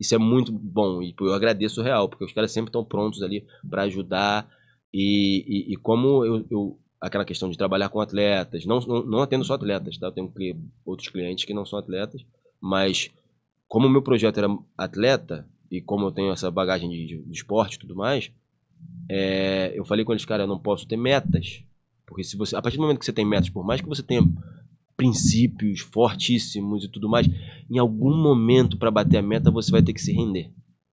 B: isso é muito bom. E pô, eu agradeço real, porque os caras sempre estão prontos ali para ajudar. E, e, e como eu, eu, aquela questão de trabalhar com atletas, não, não, não atendo só atletas, tá? Eu tenho outros clientes que não são atletas, mas como o meu projeto era atleta e como eu tenho essa bagagem de, de, de esporte e tudo mais, é, eu falei com eles, cara, eu não posso ter metas, porque se você, a partir do momento que você tem metas, por mais que você tenha princípios fortíssimos e tudo mais, em algum momento para bater a meta você vai ter que se render.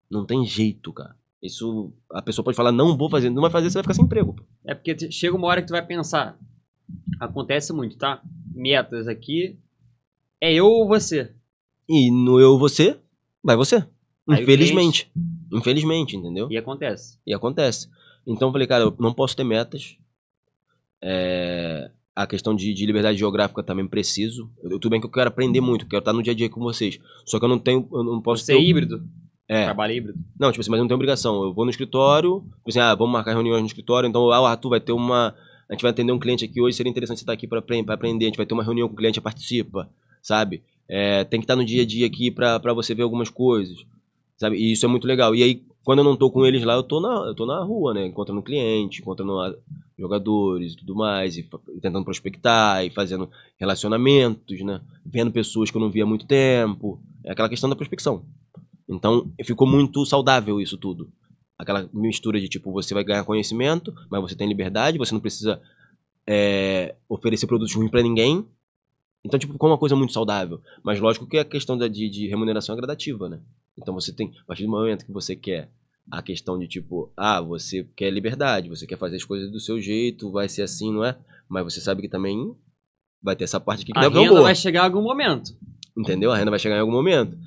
B: Não tem jeito, cara. Isso a pessoa pode falar,
A: não vou fazer, não vai fazer, você vai ficar sem emprego. É porque chega uma hora que tu vai pensar, acontece muito, tá? Metas aqui, é eu ou você?
B: E no eu ou você, vai você. Aí infelizmente.
A: Infelizmente, entendeu? E acontece. E acontece.
B: Então eu falei, cara, eu não posso ter metas. É, a questão de, de, liberdade geográfica também preciso. Eu, tudo bem que eu quero aprender muito, quero estar no dia a dia com vocês. Só que eu não tenho, eu não posso Você é ter. é híbrido? É. Trabalho híbrido. Não, tipo assim, mas não tem obrigação. Eu vou no escritório, tipo assim, ah, vamos marcar reuniões no escritório, então, ah, o Arthur vai ter uma. A gente vai atender um cliente aqui hoje, seria interessante você estar tá aqui para aprender. A gente vai ter uma reunião com o cliente, participa, sabe? É, tem que estar tá no dia a dia aqui para você ver algumas coisas, sabe? E isso é muito legal. E aí, quando eu não tô com eles lá, eu tô na, eu tô na rua, né? Encontrando cliente, encontrando ah, jogadores e tudo mais, e tentando prospectar, e fazendo relacionamentos, né? Vendo pessoas que eu não via há muito tempo. É aquela questão da prospecção. Então, ficou muito saudável isso tudo. Aquela mistura de tipo, você vai ganhar conhecimento, mas você tem liberdade, você não precisa é, oferecer produtos ruins para ninguém. Então, tipo, ficou uma coisa muito saudável. Mas lógico que a questão de, de remuneração é gradativa, né? Então você tem, a partir do momento que você quer a questão de tipo, ah, você quer liberdade, você quer fazer as coisas do seu jeito, vai ser assim, não é? Mas você sabe que também vai ter essa parte aqui que a não é boa. A renda vai
A: chegar em algum momento.
B: Entendeu? A renda vai chegar em algum momento.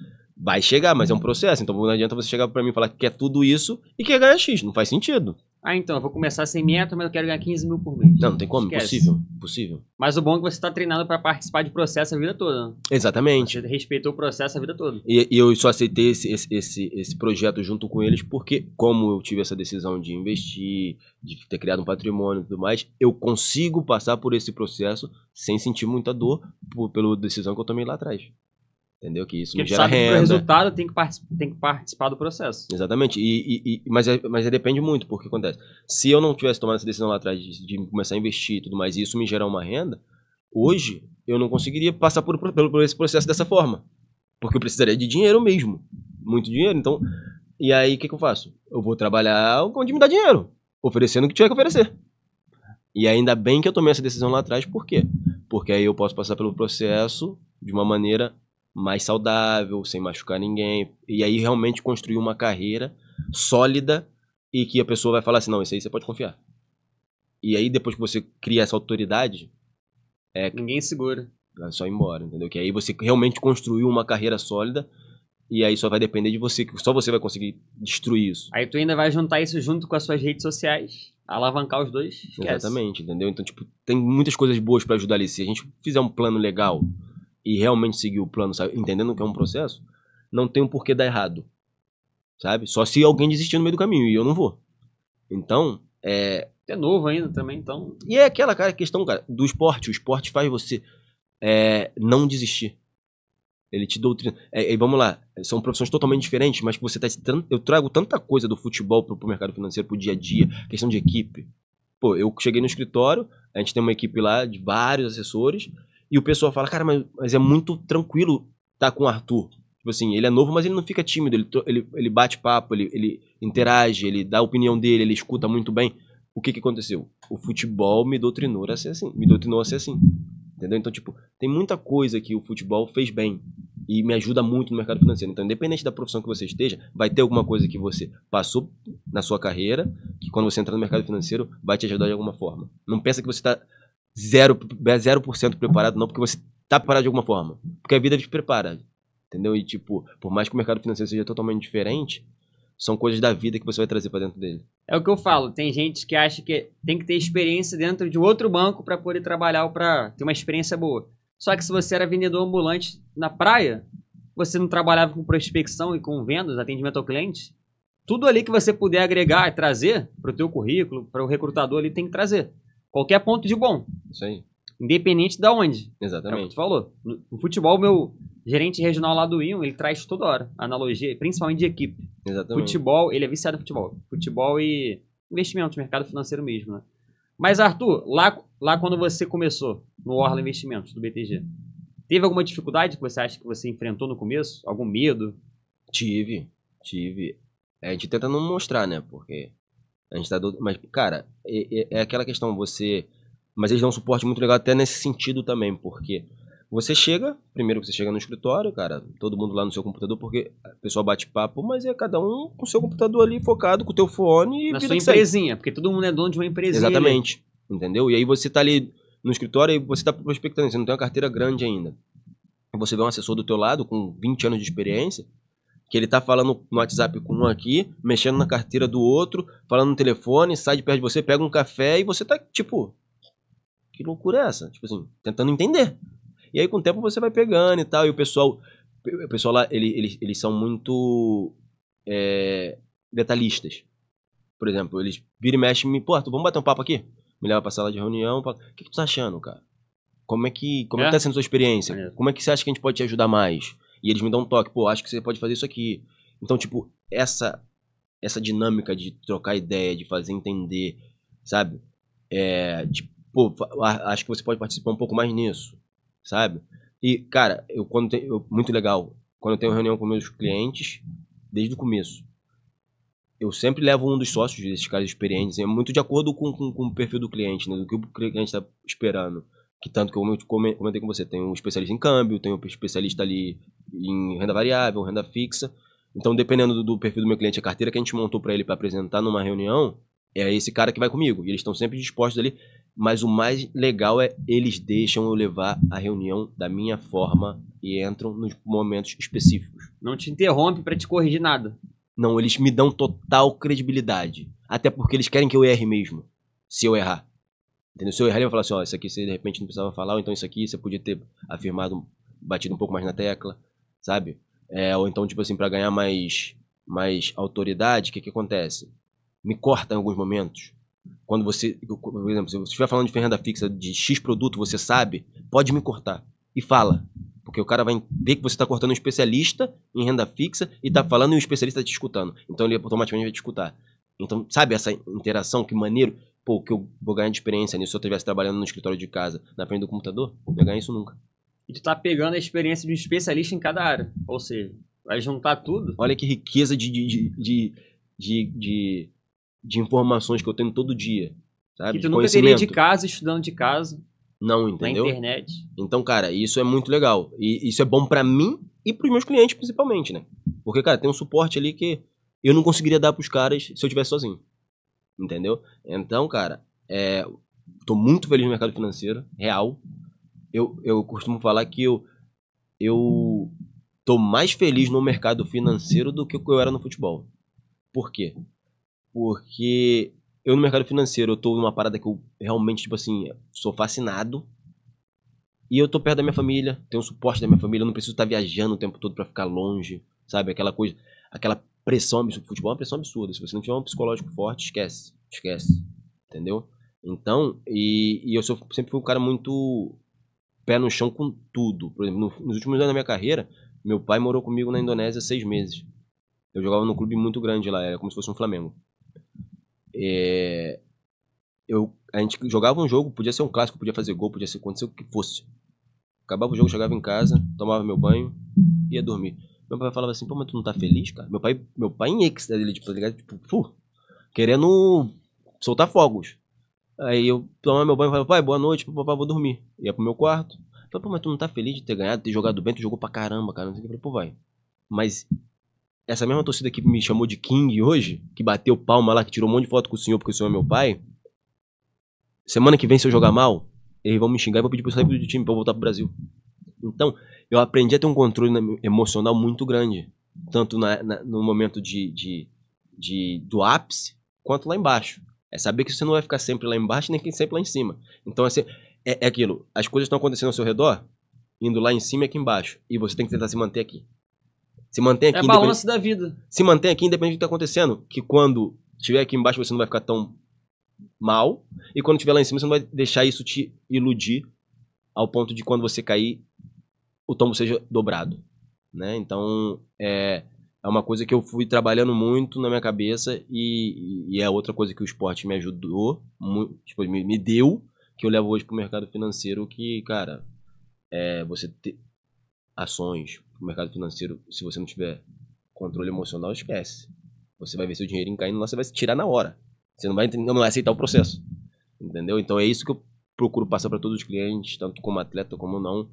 B: Vai chegar, mas é um uhum. processo. Então não adianta você chegar para mim e falar que quer tudo isso e quer ganhar X. Não faz sentido.
A: Ah, então, eu vou começar sem meta, mas eu quero ganhar 15 mil por mês. Não, não tem como, impossível, impossível. Mas o bom é que você está treinado para participar de processo a vida toda. Né? Exatamente. Você respeitou o processo a vida toda. E,
B: e eu só aceitei esse, esse, esse, esse, projeto junto com eles porque, como eu tive essa decisão de investir, de ter criado um patrimônio e tudo mais, eu consigo passar por esse processo sem sentir muita dor por, pela decisão que eu tomei lá atrás. Entendeu? Que isso Porque gera sabe renda. Que
A: resultado tem que, tem que participar do processo.
B: Exatamente. E, e, e mas, é, mas é, depende muito, porque acontece. Se eu não tivesse tomado essa decisão lá atrás de, de começar a investir e tudo mais, e isso me gerar uma renda, hoje eu não conseguiria passar por, por, por esse processo dessa forma. Porque eu precisaria de dinheiro mesmo. Muito dinheiro. Então, e aí o que, que eu faço? Eu vou trabalhar onde me dá dinheiro. Oferecendo o que tiver que oferecer. E ainda bem que eu tomei essa decisão lá atrás, por quê? Porque aí eu posso passar pelo processo de uma maneira mais saudável, sem machucar ninguém. E aí realmente construir uma carreira sólida e que a pessoa vai falar assim: não, isso aí você pode confiar. E aí depois que você cria essa autoridade. É, ninguém segura. É só ir embora, entendeu? Que aí você realmente construiu uma carreira sólida e aí só vai depender de você, que só você vai conseguir destruir isso.
A: Aí tu ainda vai juntar isso junto com as suas redes sociais, alavancar os dois. Esquece. Exatamente,
B: entendeu? Então, tipo, tem muitas coisas boas para ajudar ali. Se a gente fizer um plano legal, e realmente seguir o plano, sabe? entendendo que é um processo, não tem um porquê dar errado. Sabe? Só se alguém desistir no meio do caminho, e eu não vou. Então, é. É novo ainda também, então. E é aquela cara, questão, cara, do esporte. O esporte faz você é, não desistir. Ele te doutrina. É, é, vamos lá, são profissões totalmente diferentes, mas que você tá. Eu trago tanta coisa do futebol pro, pro mercado financeiro, pro dia a dia, questão de equipe. Pô, eu cheguei no escritório, a gente tem uma equipe lá de vários assessores, e o pessoal fala, cara, mas, mas é muito tranquilo tá com o Arthur. Tipo assim, ele é novo, mas ele não fica tímido, ele, ele, ele bate papo, ele, ele interage, ele dá a opinião dele, ele escuta muito bem. O que que aconteceu? O futebol me doutrinou a ser assim, me doutrinou a ser assim. Entendeu? Então, tipo, tem muita coisa que o futebol fez bem e me ajuda muito no mercado financeiro. Então, independente da profissão que você esteja, vai ter alguma coisa que você passou na sua carreira, que quando você entrar no mercado financeiro, vai te ajudar de alguma forma. Não pensa que você está zero, zero por cento preparado, não, porque você tá preparado de alguma forma. Porque a vida te prepara, entendeu? E, tipo, por mais que o mercado financeiro seja totalmente diferente, são coisas da vida que você vai trazer para dentro dele.
A: É o que eu falo, tem gente que acha que tem que ter experiência dentro de outro banco para poder trabalhar ou para ter uma experiência boa. Só que se você era vendedor ambulante na praia, você não trabalhava com prospecção e com vendas, atendimento ao cliente, tudo ali que você puder agregar e trazer para o teu currículo, para o recrutador ali tem que trazer. Qualquer ponto de bom. Isso aí. Independente da onde. Exatamente. É o que tu falou. No futebol, meu gerente regional lá do Rio ele traz toda hora analogia, principalmente de equipe. Exatamente. Futebol, ele é viciado em futebol. Futebol e investimentos, mercado financeiro mesmo, né? Mas, Arthur, lá, lá quando você começou no Orla Investimentos, do BTG, teve alguma dificuldade que você acha que você enfrentou no começo? Algum medo? Tive, tive. É, a gente tenta não mostrar, né? Porque a gente
B: tá do... Mas, cara, é, é, é, aquela questão, você. Mas eles dão um suporte muito legal até nesse sentido também, porque você chega, primeiro que você chega no escritório, cara, todo mundo lá no seu computador, porque o pessoal bate papo, mas é cada um com o seu computador ali focado, com o teu fone e. Na sua empresinha,
A: porque todo mundo é dono de uma empresinha. Exatamente.
B: Entendeu? E aí você tá ali no escritório e você tá prospectando, você não tem uma carteira grande ainda. Você vê um assessor do teu lado com 20 anos de experiência que ele tá falando no WhatsApp com um aqui, mexendo na carteira do outro, falando no telefone, sai de perto de você, pega um café e você tá tipo, que loucura é essa? Tipo assim, tentando entender. E aí com o tempo você vai pegando e tal, e o pessoal, o pessoal lá, ele, eles, eles são muito é, detalhistas. Por exemplo, eles viram e mexem, me, pô, vamos bater um papo aqui? Me leva pra sala de reunião, o que, que tu tá achando, cara? Como é que, como é que é. tá sendo a sua experiência? É. Como é que você acha que a gente pode te ajudar mais? E eles me dão um toque, pô, acho que você pode fazer isso aqui. Então, tipo, essa essa dinâmica de trocar ideia, de fazer entender, sabe? É, tipo pô, acho que você pode participar um pouco mais nisso, sabe? E, cara, eu quando tenho, eu, muito legal, quando eu tenho reunião com meus clientes, desde o começo, eu sempre levo um dos sócios desses caras experientes, é muito de acordo com, com, com o perfil do cliente, né, do que o cliente está esperando que tanto que eu comentei com você, tem um especialista em câmbio, tem um especialista ali em renda variável, renda fixa. Então, dependendo do, do perfil do meu cliente, a carteira que a gente montou para ele para apresentar numa reunião, é esse cara que vai comigo. E eles estão sempre dispostos ali. Mas o mais legal é eles deixam eu levar a reunião da minha forma e entram nos momentos específicos. Não te interrompe para te corrigir nada. Não, eles me dão total credibilidade. Até porque eles querem que eu erre mesmo, se eu errar. Entendeu? Se eu errar, ele vai falar assim, ó, isso aqui você de repente não precisava falar, ou então isso aqui você podia ter afirmado, batido um pouco mais na tecla, sabe? É, ou então, tipo assim, para ganhar mais, mais autoridade, o que que acontece? Me corta em alguns momentos. Quando você, por exemplo, se você estiver falando de renda fixa, de X produto, você sabe, pode me cortar. E fala. Porque o cara vai ver que você está cortando um especialista em renda fixa e está falando e o especialista está te escutando. Então ele automaticamente vai te escutar. Então, sabe essa interação? Que maneiro pô, que eu vou ganhar de experiência nisso se eu estivesse trabalhando no escritório de casa, na frente do computador, não ia ganhar isso nunca.
A: E tu tá pegando a experiência de um especialista em cada área. Ou seja, vai juntar tudo. Olha
B: que riqueza de, de, de, de, de, de informações que eu tenho todo dia. Sabe? Que tu nunca teria de
A: casa, estudando de casa.
B: Não, entendeu? Na internet. Então, cara, isso é muito legal. E isso é bom para mim e pros meus clientes, principalmente, né? Porque, cara, tem um suporte ali que eu não conseguiria dar pros caras se eu estivesse sozinho entendeu? Então, cara, é, tô muito feliz no mercado financeiro, real. Eu, eu costumo falar que eu, eu tô mais feliz no mercado financeiro do que eu era no futebol. Por quê? Porque eu no mercado financeiro, eu tô numa parada que eu realmente, tipo assim, sou fascinado. E eu tô perto da minha família, tenho o suporte da minha família, eu não preciso estar tá viajando o tempo todo para ficar longe, sabe? Aquela coisa, aquela pressão absurda. Futebol é uma pressão absurda. Se você não tiver um psicológico forte, esquece. Esquece. Entendeu? Então, e, e eu sou, sempre fui um cara muito pé no chão com tudo. Por exemplo, no, nos últimos anos da minha carreira, meu pai morou comigo na Indonésia seis meses. Eu jogava num clube muito grande lá, era como se fosse um Flamengo. É, eu, a gente jogava um jogo, podia ser um clássico, podia fazer gol, podia ser acontecer o que fosse. Acabava o jogo, chegava em casa, tomava meu banho, ia dormir. Meu pai falava assim, pô, mas tu não tá feliz, cara? Meu pai, meu pai em ex né, ele, tipo, tá ligado? Tipo, pô, querendo soltar fogos. Aí eu tomava meu banho e falava, pai, boa noite, papai, vou dormir. Ia pro meu quarto. Eu falei, pô, mas tu não tá feliz de ter ganhado, de ter jogado bem, tu jogou pra caramba, cara. Não sei o que. Eu falei, pô, vai. Mas essa mesma torcida que me chamou de King hoje, que bateu palma lá, que tirou um monte de foto com o senhor porque o senhor é meu pai, semana que vem, se eu jogar mal, eles vão me xingar e vão pedir pra eu sair do time, pra eu voltar pro Brasil. Então, eu aprendi a ter um controle emocional muito grande. Tanto na, na, no momento de, de, de, do ápice, quanto lá embaixo. É saber que você não vai ficar sempre lá embaixo, nem sempre lá em cima. Então, assim, é, é aquilo. As coisas estão acontecendo ao seu redor, indo lá em cima e aqui embaixo. E você tem que tentar se manter aqui. Se mantém aqui. É a balança da vida. Se mantém aqui, independente do que está acontecendo. Que quando estiver aqui embaixo, você não vai ficar tão mal. E quando estiver lá em cima, você não vai deixar isso te iludir ao ponto de quando você cair, o tombo seja dobrado, né? Então, é, é uma coisa que eu fui trabalhando muito na minha cabeça e, e é outra coisa que o esporte me ajudou, muito, tipo, me, me, deu, que eu levo hoje pro mercado financeiro que, cara, é, você ter ações pro mercado financeiro, se você não tiver controle emocional, esquece. Você vai ver seu dinheiro caindo lá, você vai se tirar na hora. Você não vai, não vai aceitar o processo. Entendeu? Então é isso que eu procuro passar para todos os clientes, tanto como atleta como não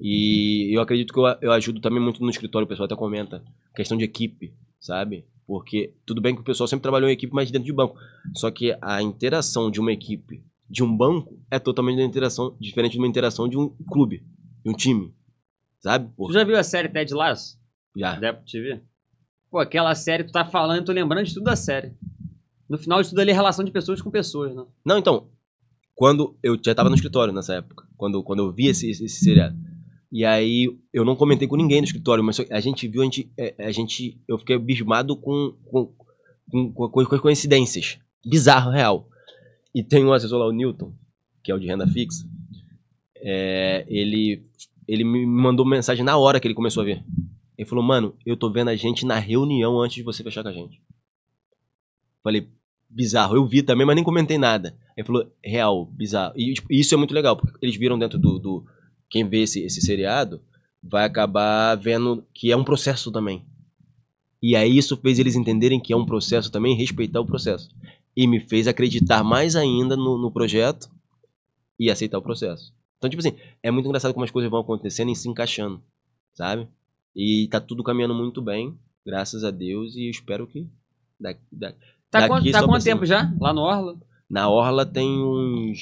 B: e eu acredito que eu, eu ajudo também muito no escritório, o pessoal até comenta. Questão de equipe, sabe? Porque tudo bem que o pessoal sempre trabalhou em equipe, mas dentro de banco. Só que a interação de uma equipe de um banco é totalmente uma interação, diferente de uma interação de um clube, de um time. Sabe?
A: Porra. Tu já viu a série Ted Lasso? Já. Da TV? Pô, aquela série, tu tá falando, eu tô lembrando de tudo da série. No final de tudo ali, é relação de pessoas com pessoas, né?
B: Não, então, quando eu já tava no escritório nessa época, quando, quando eu vi esse, esse seriado. E aí eu não comentei com ninguém no escritório, mas a gente viu, a gente, é, a gente eu fiquei abismado com, com, com, com, as coincidências. Bizarro, real. E tem um assessor lá, o Newton, que é o de renda fixa. É, ele, ele me mandou mensagem na hora que ele começou a ver. Ele falou, mano, eu tô vendo a gente na reunião antes de você fechar com a gente. Falei, bizarro. Eu vi também, mas nem comentei nada. Ele falou, real, bizarro. E tipo, isso é muito legal, porque eles viram dentro do, do quem vê esse, esse seriado vai acabar vendo que é um processo também. E aí isso fez eles entenderem que é um processo também, respeitar o processo. E me fez acreditar mais ainda no, no projeto e aceitar o processo. Então, tipo assim, é muito engraçado como as coisas vão acontecendo e se encaixando, sabe? E tá tudo caminhando muito bem, graças a Deus, e espero que. Daqui, daqui, tá daqui quanto, tá quanto tempo já? Lá no Orla? Na Orla tem uns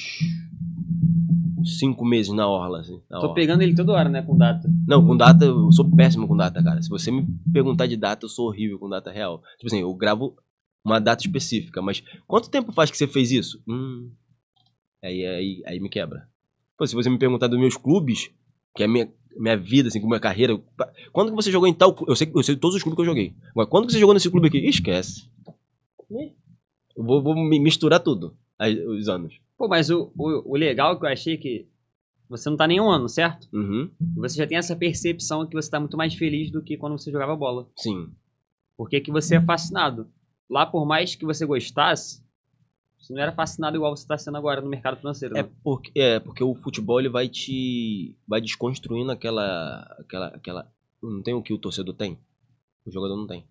B: cinco meses na orla. Assim, na Tô orla. pegando ele toda hora, né, com data. Não, com data, eu sou péssimo com data, cara. Se você me perguntar de data, eu sou horrível com data real. Tipo assim, eu gravo uma data específica, mas quanto tempo faz que você fez isso? Hum, aí, aí, aí me quebra. Pô, se você me perguntar dos meus clubes, que é a minha, minha vida, assim, com minha carreira, quando que você jogou em tal Eu sei, eu sei todos os clubes que eu joguei. Mas quando que você jogou nesse clube aqui? Esquece. Eu vou, vou misturar tudo, os anos.
A: Pô, mas o, o, o legal é que eu achei é que você não tá nenhum ano, certo? Uhum. Você já tem essa percepção que você tá muito mais feliz do que quando você jogava bola. Sim. Porque que você é fascinado. Lá, por mais que você gostasse, você não era fascinado igual você está sendo agora no mercado financeiro. É, né?
B: porque, é, porque o futebol ele vai te. vai desconstruindo aquela. aquela. aquela. Não tem o que o torcedor tem. O jogador não tem.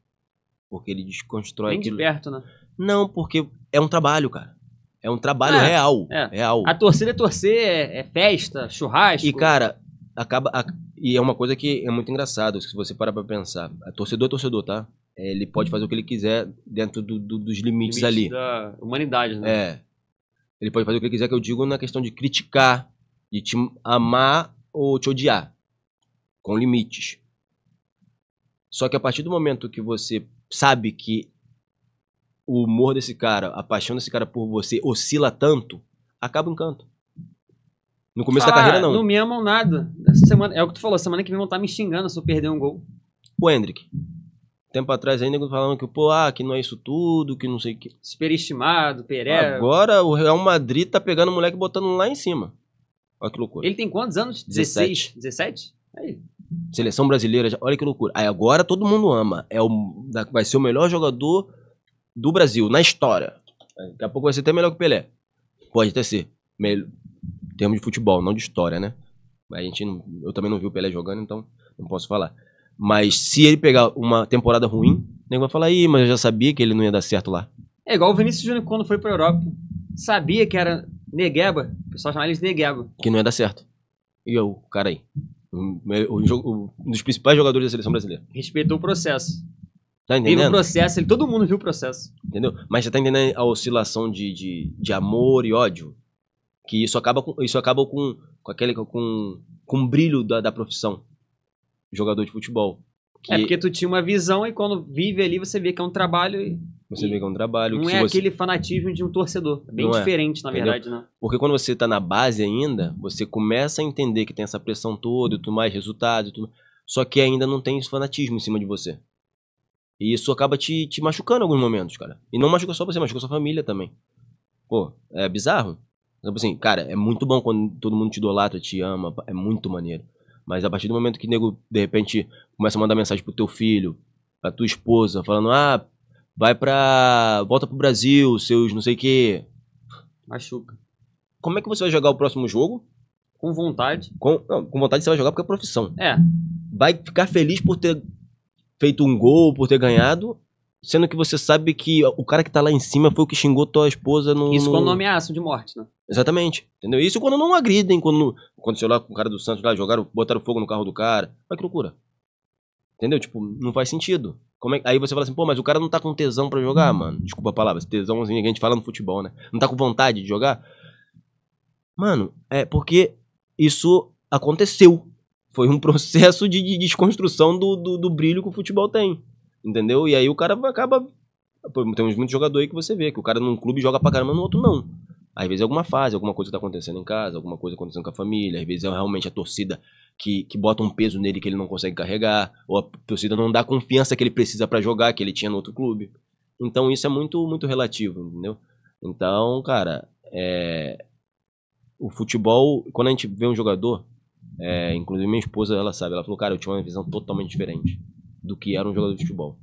B: Porque ele desconstrói. Bem aquilo... de perto, né? Não, porque é um trabalho, cara. É um trabalho é, real. É. Real. A torcida é torcer, é, é festa, churrasco. E, cara, acaba. A, e é uma coisa que é muito engraçado, se você parar pra pensar. A é torcedor é torcedor, tá? É, ele pode fazer o que ele quiser dentro do, do, dos limites, ali. da humanidade, né? É. Ele pode fazer o que ele quiser, que eu digo na questão de criticar, de te amar ou te odiar. Com limites. Só que a partir do momento que você sabe que o humor desse cara, a paixão desse cara por você oscila tanto, acaba o encanto. No começo da carreira, não. Não me
A: amam nada. Essa semana, é o que tu falou, semana que vem vão estar tá me xingando se eu perder um gol. O Hendrick. Tempo atrás ainda falando que, pô, ah, que não é isso tudo, que não sei o que. Superestimado, Pereira. Agora
B: o Real Madrid tá pegando o moleque e botando lá em cima. Olha que loucura.
A: Ele tem quantos anos? 16? 17? 17? Aí.
B: Seleção brasileira, olha que loucura. Aí agora todo mundo ama. É o, vai ser o melhor jogador do Brasil na história. Daqui a pouco vai ser até melhor que o Pelé. Pode até ser. Melhor, em termos de futebol, não de história, né? A gente não, eu também não vi o Pelé jogando, então não posso falar. Mas se ele pegar uma temporada ruim, o nego vai falar, ih, mas eu já sabia que ele não ia dar certo lá.
A: É igual o Vinícius Júnior quando foi pra Europa. Sabia que era Negueba, o pessoal chamava ele de Negueba.
B: Que não ia dar certo. E o cara aí. Um, um, um dos principais jogadores da seleção brasileira.
A: Respeitou o processo.
B: Tá entendendo? Teve o processo,
A: ele, todo mundo viu o processo.
B: Entendeu? Mas já tá entendendo a oscilação de, de, de amor e ódio? Que isso acaba com, isso acaba com, com aquele com, com o brilho da, da profissão. Jogador de futebol. É que... É porque tu tinha uma visão
A: e quando vive ali você vê que é um trabalho e...
B: Você vê que é um trabalho. Não é você... aquele
A: fanatismo de um torcedor. É bem não é. diferente, é. na verdade, Entendeu? né?
B: Porque quando você tá na base ainda, você começa a entender que tem essa pressão toda e tudo mais, resultado e tudo Só que ainda não tem esse fanatismo em cima de você. E isso acaba te, te machucando em alguns momentos, cara. E não machuca só você, machuca sua família também. Pô, é bizarro. Tipo assim, cara, é muito bom quando todo mundo te idolatra, te ama, é muito maneiro. Mas a partir do momento que o nego, de repente, começa a mandar mensagem pro teu filho, pra tua esposa, falando, ah, vai pra. volta pro Brasil, seus não sei o quê. Machuca. Como é que você vai jogar o próximo jogo? Com vontade. Com, não, com vontade você vai jogar porque é profissão. É. Vai ficar feliz por ter feito um gol, por ter ganhado, sendo que você sabe que o cara que tá lá em cima foi o que xingou tua esposa no. Isso quando não
A: ameaçam de morte, né?
B: Exatamente. Entendeu? Isso quando não agridem, quando aconteceu lá com o cara do Santos lá, jogaram, botaram fogo no carro do cara. vai que loucura. Entendeu? Tipo, não faz sentido. É... Aí você fala assim, pô, mas o cara não tá com tesão para jogar, mano. Desculpa a palavra, tesãozinho que a gente fala no futebol, né? Não tá com vontade de jogar. Mano, é porque isso aconteceu. Foi um [LAUGHS] processo de, de desconstrução do, do, do, brilho que o futebol tem. Entendeu? E aí o cara acaba. temos muito jogador aí que você vê, que o cara num clube joga pra caramba, no outro não. Às vezes é alguma fase, alguma coisa que tá acontecendo em casa, alguma coisa acontecendo com a família, às vezes é realmente a torcida que, que bota um peso nele que ele não consegue carregar, ou a torcida não dá a confiança que ele precisa para jogar, que ele tinha no outro clube. Então isso é muito, muito relativo, entendeu? Então, cara, é... o futebol, quando a gente vê um jogador, é, inclusive minha esposa, ela sabe, ela falou, cara, eu tinha uma visão totalmente diferente do que era um jogador de futebol.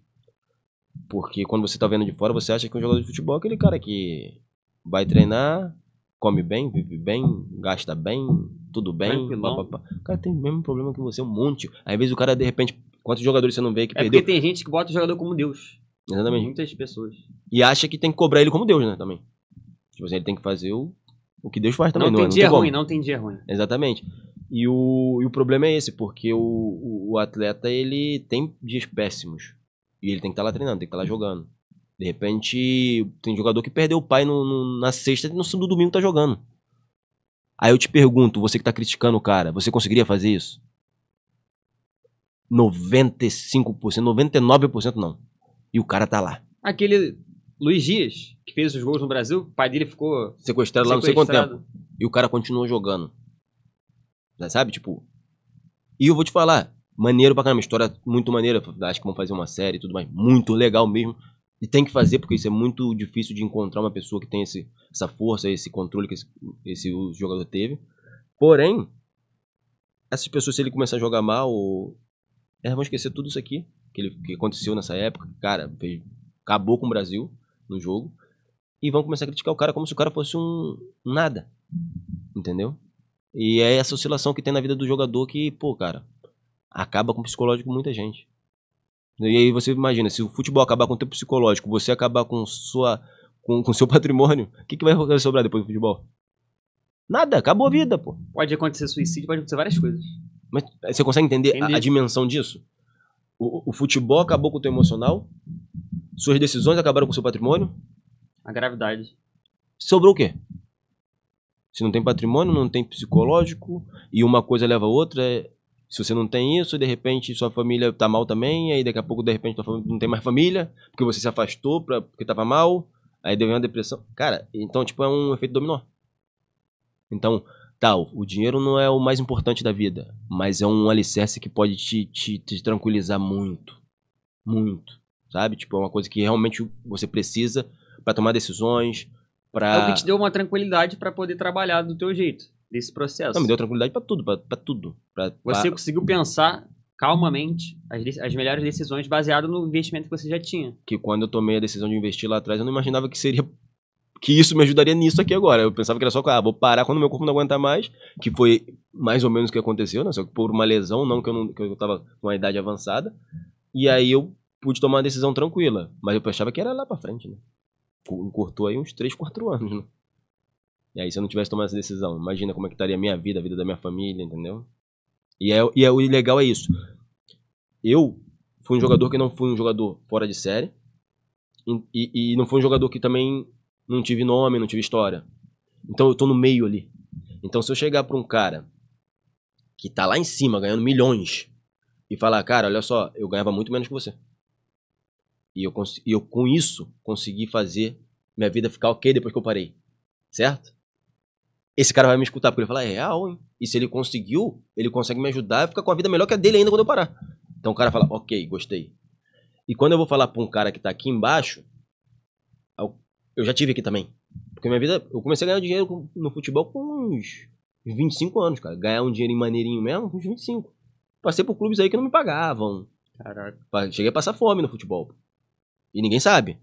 B: Porque quando você tá vendo de fora, você acha que é um jogador de futebol é aquele cara que vai treinar, come bem, vive bem, gasta bem, tudo bem. Pá, pá,
A: O cara tem o mesmo problema que você, um monte.
B: Às vezes o cara, de repente, quantos jogadores você não vê que é perdeu? Porque tem
A: gente que bota o jogador como Deus. Exatamente. Muitas pessoas.
B: E acha que tem que cobrar ele como Deus, né, também. Tipo assim, ele tem que fazer o, o que Deus faz também. Não, não tem é? não, dia tem ruim, como. não tem dia ruim. Exatamente. E o, e o problema é esse, porque o, o, o atleta ele tem dias péssimos. E ele tem que estar tá lá treinando, tem que estar tá lá jogando. De repente, tem jogador que perdeu o pai no, no, na sexta e no segundo domingo tá jogando. Aí eu te pergunto, você que tá criticando o cara, você conseguiria fazer isso? 95%, 99% não. E o cara tá lá.
A: Aquele Luiz Dias, que fez os gols no Brasil, o pai dele ficou sequestrado, sequestrado. lá não sei quanto tempo.
B: E o cara continuou jogando. Sabe? Tipo. E eu vou te falar, maneiro pra caramba, história muito maneira. Acho que vão fazer uma série e tudo mais. Muito legal mesmo. E tem que fazer, porque isso é muito difícil de encontrar uma pessoa que tem esse, essa força, esse controle que esse, esse jogador teve. Porém, essas pessoas, se ele começar a jogar mal, ou... é, vão esquecer tudo isso aqui que, ele, que aconteceu nessa época. Cara, fez, acabou com o Brasil no jogo. E vão começar a criticar o cara como se o cara fosse um nada. Entendeu? E é essa oscilação que tem na vida do jogador que, pô, cara, acaba com o psicológico muita gente. E aí você imagina, se o futebol acabar com o teu psicológico, você acabar com sua com, com seu [LAUGHS] patrimônio, o que, que vai sobrar depois do futebol? Nada, acabou a vida, pô.
A: Pode acontecer suicídio, pode acontecer várias
B: coisas. Mas eh, você consegue entender a, a, dimensão disso? O, o, futebol acabou com o teu emocional? Suas decisões acabaram com o seu patrimônio? A gravidade. Sobrou o quê? Se não tem patrimônio, não tem psicológico, e uma coisa leva a outra. É, se você não tem isso, de repente sua família tá mal também, aí daqui a pouco, de repente, não tem mais família, porque você se afastou pra, porque tava mal, aí deu uma depressão. Cara, então, tipo, é um efeito dominó. Então, tal, o dinheiro não é o mais importante da vida, mas é um alicerce que pode te, te, te tranquilizar muito. Muito. Sabe? Tipo, é uma coisa que realmente você precisa para tomar decisões, Pra... É o que te
A: deu uma tranquilidade para poder trabalhar do teu jeito, desse processo. Não, me deu tranquilidade para tudo, para tudo. Pra, você pra... conseguiu pensar calmamente as, as melhores decisões baseado no investimento que você já tinha. Que quando eu tomei a decisão de investir lá atrás, eu não
B: imaginava que seria que isso me ajudaria nisso aqui agora. Eu pensava que era só, ah, vou parar quando meu corpo não aguentar mais, que foi mais ou menos o que aconteceu, né? Só que por uma lesão, não que eu não que eu tava com a idade avançada. E aí eu pude tomar uma decisão tranquila, mas eu pensava que era lá para frente, né? encurtou aí uns 3, 4 anos, né? E aí, se eu não tivesse tomado essa decisão, imagina como é que estaria a minha vida, a vida da minha família, entendeu? E, é, e é, o legal é isso. Eu fui um jogador que não fui um jogador fora de série. E, e, não fui um jogador que também não tive nome, não tive história. Então eu tô no meio ali. Então se eu chegar pra um cara que tá lá em cima ganhando milhões e falar, cara, olha só, eu ganhava muito menos que você. E eu, e eu com isso consegui fazer minha vida ficar ok depois que eu parei. Certo? Esse cara vai me escutar porque ele fala, é real, hein? E se ele conseguiu, ele consegue me ajudar e ficar com a vida melhor que a dele ainda quando eu parar. Então o cara fala, ok, gostei. E quando eu vou falar pra um cara que tá aqui embaixo, eu já tive aqui também. Porque minha vida, eu comecei a ganhar dinheiro no futebol com uns 25 anos, cara. Ganhar um dinheiro em maneirinho mesmo com uns 25. Passei por clubes aí que não me pagavam. Caraca. Cheguei a passar fome no futebol. E ninguém sabe.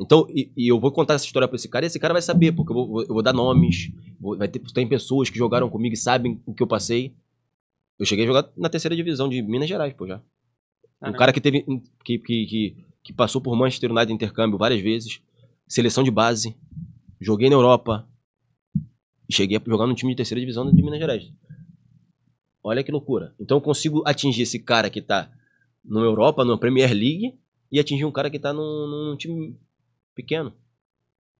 B: Então, e, e eu vou contar essa história pra esse cara e esse cara vai saber, porque eu vou, eu vou dar nomes. Vou, vai ter, tem pessoas que jogaram comigo e sabem o que eu passei. Eu cheguei a jogar na terceira divisão de Minas Gerais, pô, já. Ah, um cara que teve. Que, que, que, que passou por Manchester United intercâmbio várias vezes. Seleção de base. Joguei na Europa. E cheguei a jogar no time de terceira divisão de Minas Gerais. Olha que loucura. Então eu consigo atingir esse cara que tá na Europa, na Premier League, e atingir um cara que está num, num, time pequeno,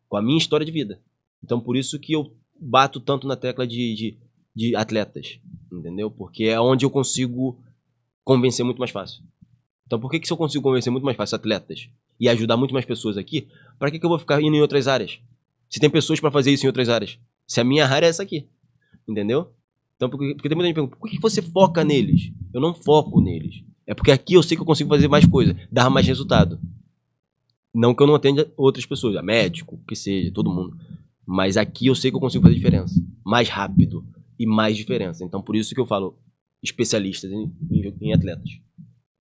B: com a minha história de vida. Então, por isso que eu bato tanto na tecla de, de, de atletas, entendeu? Porque é onde eu consigo convencer muito mais fácil. Então, por que, que se eu consigo convencer muito mais fácil atletas e ajudar muito mais pessoas aqui, para que, que eu vou ficar indo em outras áreas? Se tem pessoas para fazer isso em outras áreas. Se a minha área é essa aqui, entendeu? Então, porque, porque tem muita gente que pergunta, por que, que você foca neles? Eu não foco neles. É porque aqui eu sei que eu consigo fazer mais coisa, dar mais resultado. Não que eu não atenda outras pessoas, médico, que seja, todo mundo. Mas aqui eu sei que eu consigo fazer diferença. Mais rápido e mais diferença. Então por isso que eu falo especialistas em, em, em atletas.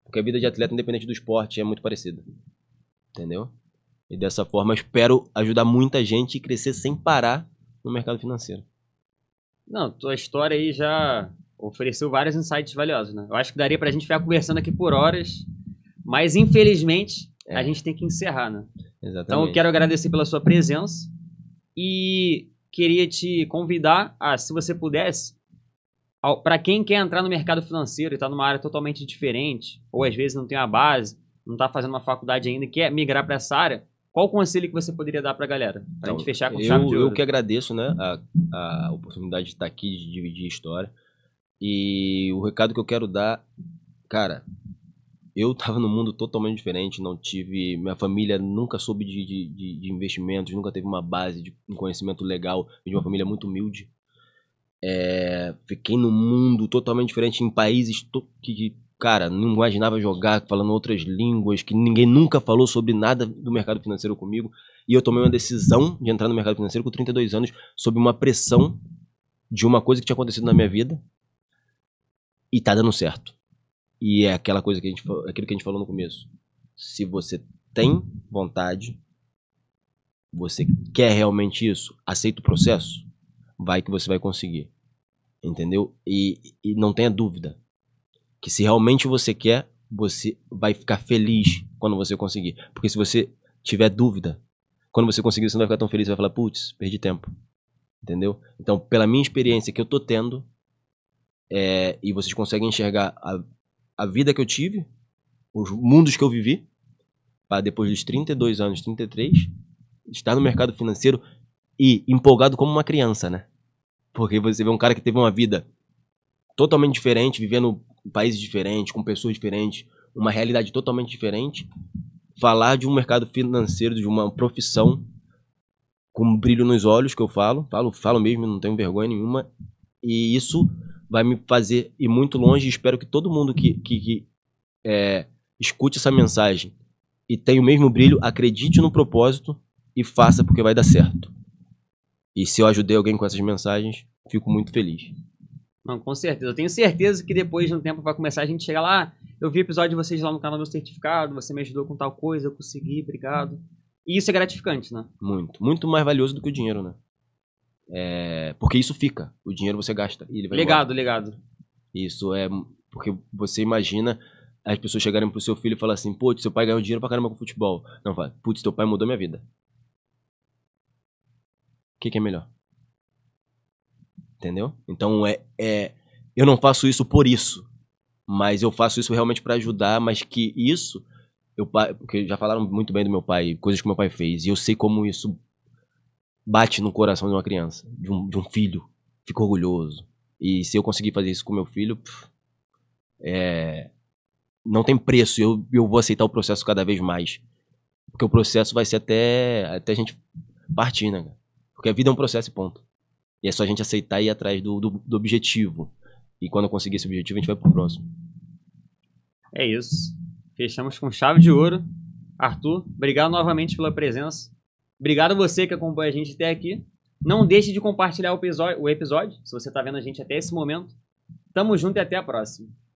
B: Porque a vida de atleta, independente do esporte, é muito parecida. Entendeu? E dessa forma eu espero ajudar muita gente a crescer sem parar no mercado financeiro.
A: Não, tua história aí já ofereceu vários insights valiosos, né? Eu acho que daria para a gente ficar conversando aqui por horas, mas infelizmente é. a gente tem que encerrar, né?
B: Exatamente. Então eu quero
A: agradecer pela sua presença e queria te convidar a, se você pudesse, para quem quer entrar no mercado financeiro e está numa área totalmente diferente, ou às vezes não tem a base, não está fazendo uma faculdade ainda e quer migrar para essa área, qual o conselho que você poderia dar para a galera? Para então, gente fechar com chave eu, de ouro. Eu que
B: agradeço né, a, a oportunidade de estar tá aqui, de dividir a história. E o recado que eu quero dar, cara, eu estava num mundo totalmente diferente, não tive. Minha família nunca soube de, de, de, investimentos, nunca teve uma base de um conhecimento legal, de uma família muito humilde. É, fiquei num mundo totalmente diferente, em países que, cara, não imaginava jogar, falando outras línguas, que ninguém nunca falou sobre nada do mercado financeiro comigo. E eu tomei uma decisão de entrar no mercado financeiro com 32 anos, sob uma pressão de uma coisa que tinha acontecido na minha vida, e tá dando certo. E é aquela coisa que a gente é aquilo que a gente falou no começo. Se você tem vontade, você quer realmente isso, aceita o processo, vai que você vai conseguir. Entendeu? E, e não tenha dúvida que se realmente você quer, você vai ficar feliz quando você conseguir. Porque se você tiver dúvida, quando você conseguir, você não vai ficar tão feliz, você vai falar, putz, perdi tempo. Entendeu? Então, pela minha experiência que eu tô tendo, é, e vocês conseguem enxergar a, a vida que eu tive, os mundos que eu vivi, para depois dos 32 anos, 33, estar no mercado financeiro e empolgado como uma criança, né? Porque você vê um cara que teve uma vida totalmente diferente, vivendo em países diferentes, com pessoas diferentes, uma realidade totalmente diferente, falar de um mercado financeiro, de uma profissão com um brilho nos olhos que eu falo, falo, falo mesmo, não tenho vergonha nenhuma, e isso vai me fazer ir muito longe e espero que todo mundo que, que, que é, escute essa mensagem e tenha o mesmo brilho, acredite no propósito e faça porque vai dar certo. E se eu ajudei alguém com essas mensagens, fico muito feliz.
A: Não, com certeza. Eu tenho certeza que depois de um tempo vai começar a gente chegar lá. Eu vi episódio de vocês lá no canal meu certificado, você me ajudou com tal coisa, eu consegui, obrigado. E isso é gratificante, né?
B: Muito. Muito mais valioso do que o dinheiro, né? É, porque isso fica. O dinheiro você gasta e ele vai Legado, embora. legado. Isso é porque você imagina as pessoas chegarem pro seu filho e falar assim, putz, seu pai ganhou dinheiro pra caramba com futebol. Não, vai, putz, teu pai mudou minha vida. O que, que é melhor? Entendeu? Então é, é. Eu não faço isso por isso. Mas eu faço isso realmente para ajudar, mas que isso. Eu, porque já falaram muito bem do meu pai, coisas que meu pai fez, e eu sei como isso bate no coração de uma criança, de um, de um filho. Fico orgulhoso. E se eu conseguir fazer isso com meu filho, pff, é, não tem preço. Eu, eu vou aceitar o processo cada vez mais. Porque o processo vai ser até, até a gente partir, né? Porque a vida é um processo e ponto. E é só a gente aceitar e ir atrás do, do, do objetivo. E quando eu conseguir esse objetivo, a gente vai pro próximo.
A: É isso. Fechamos com chave de ouro. Arthur, obrigado novamente pela presença. Obrigado a você que acompanha a gente até aqui. Não deixe de compartilhar o episódio, o episódio se você está vendo a gente até esse momento. Tamo junto e até a próxima.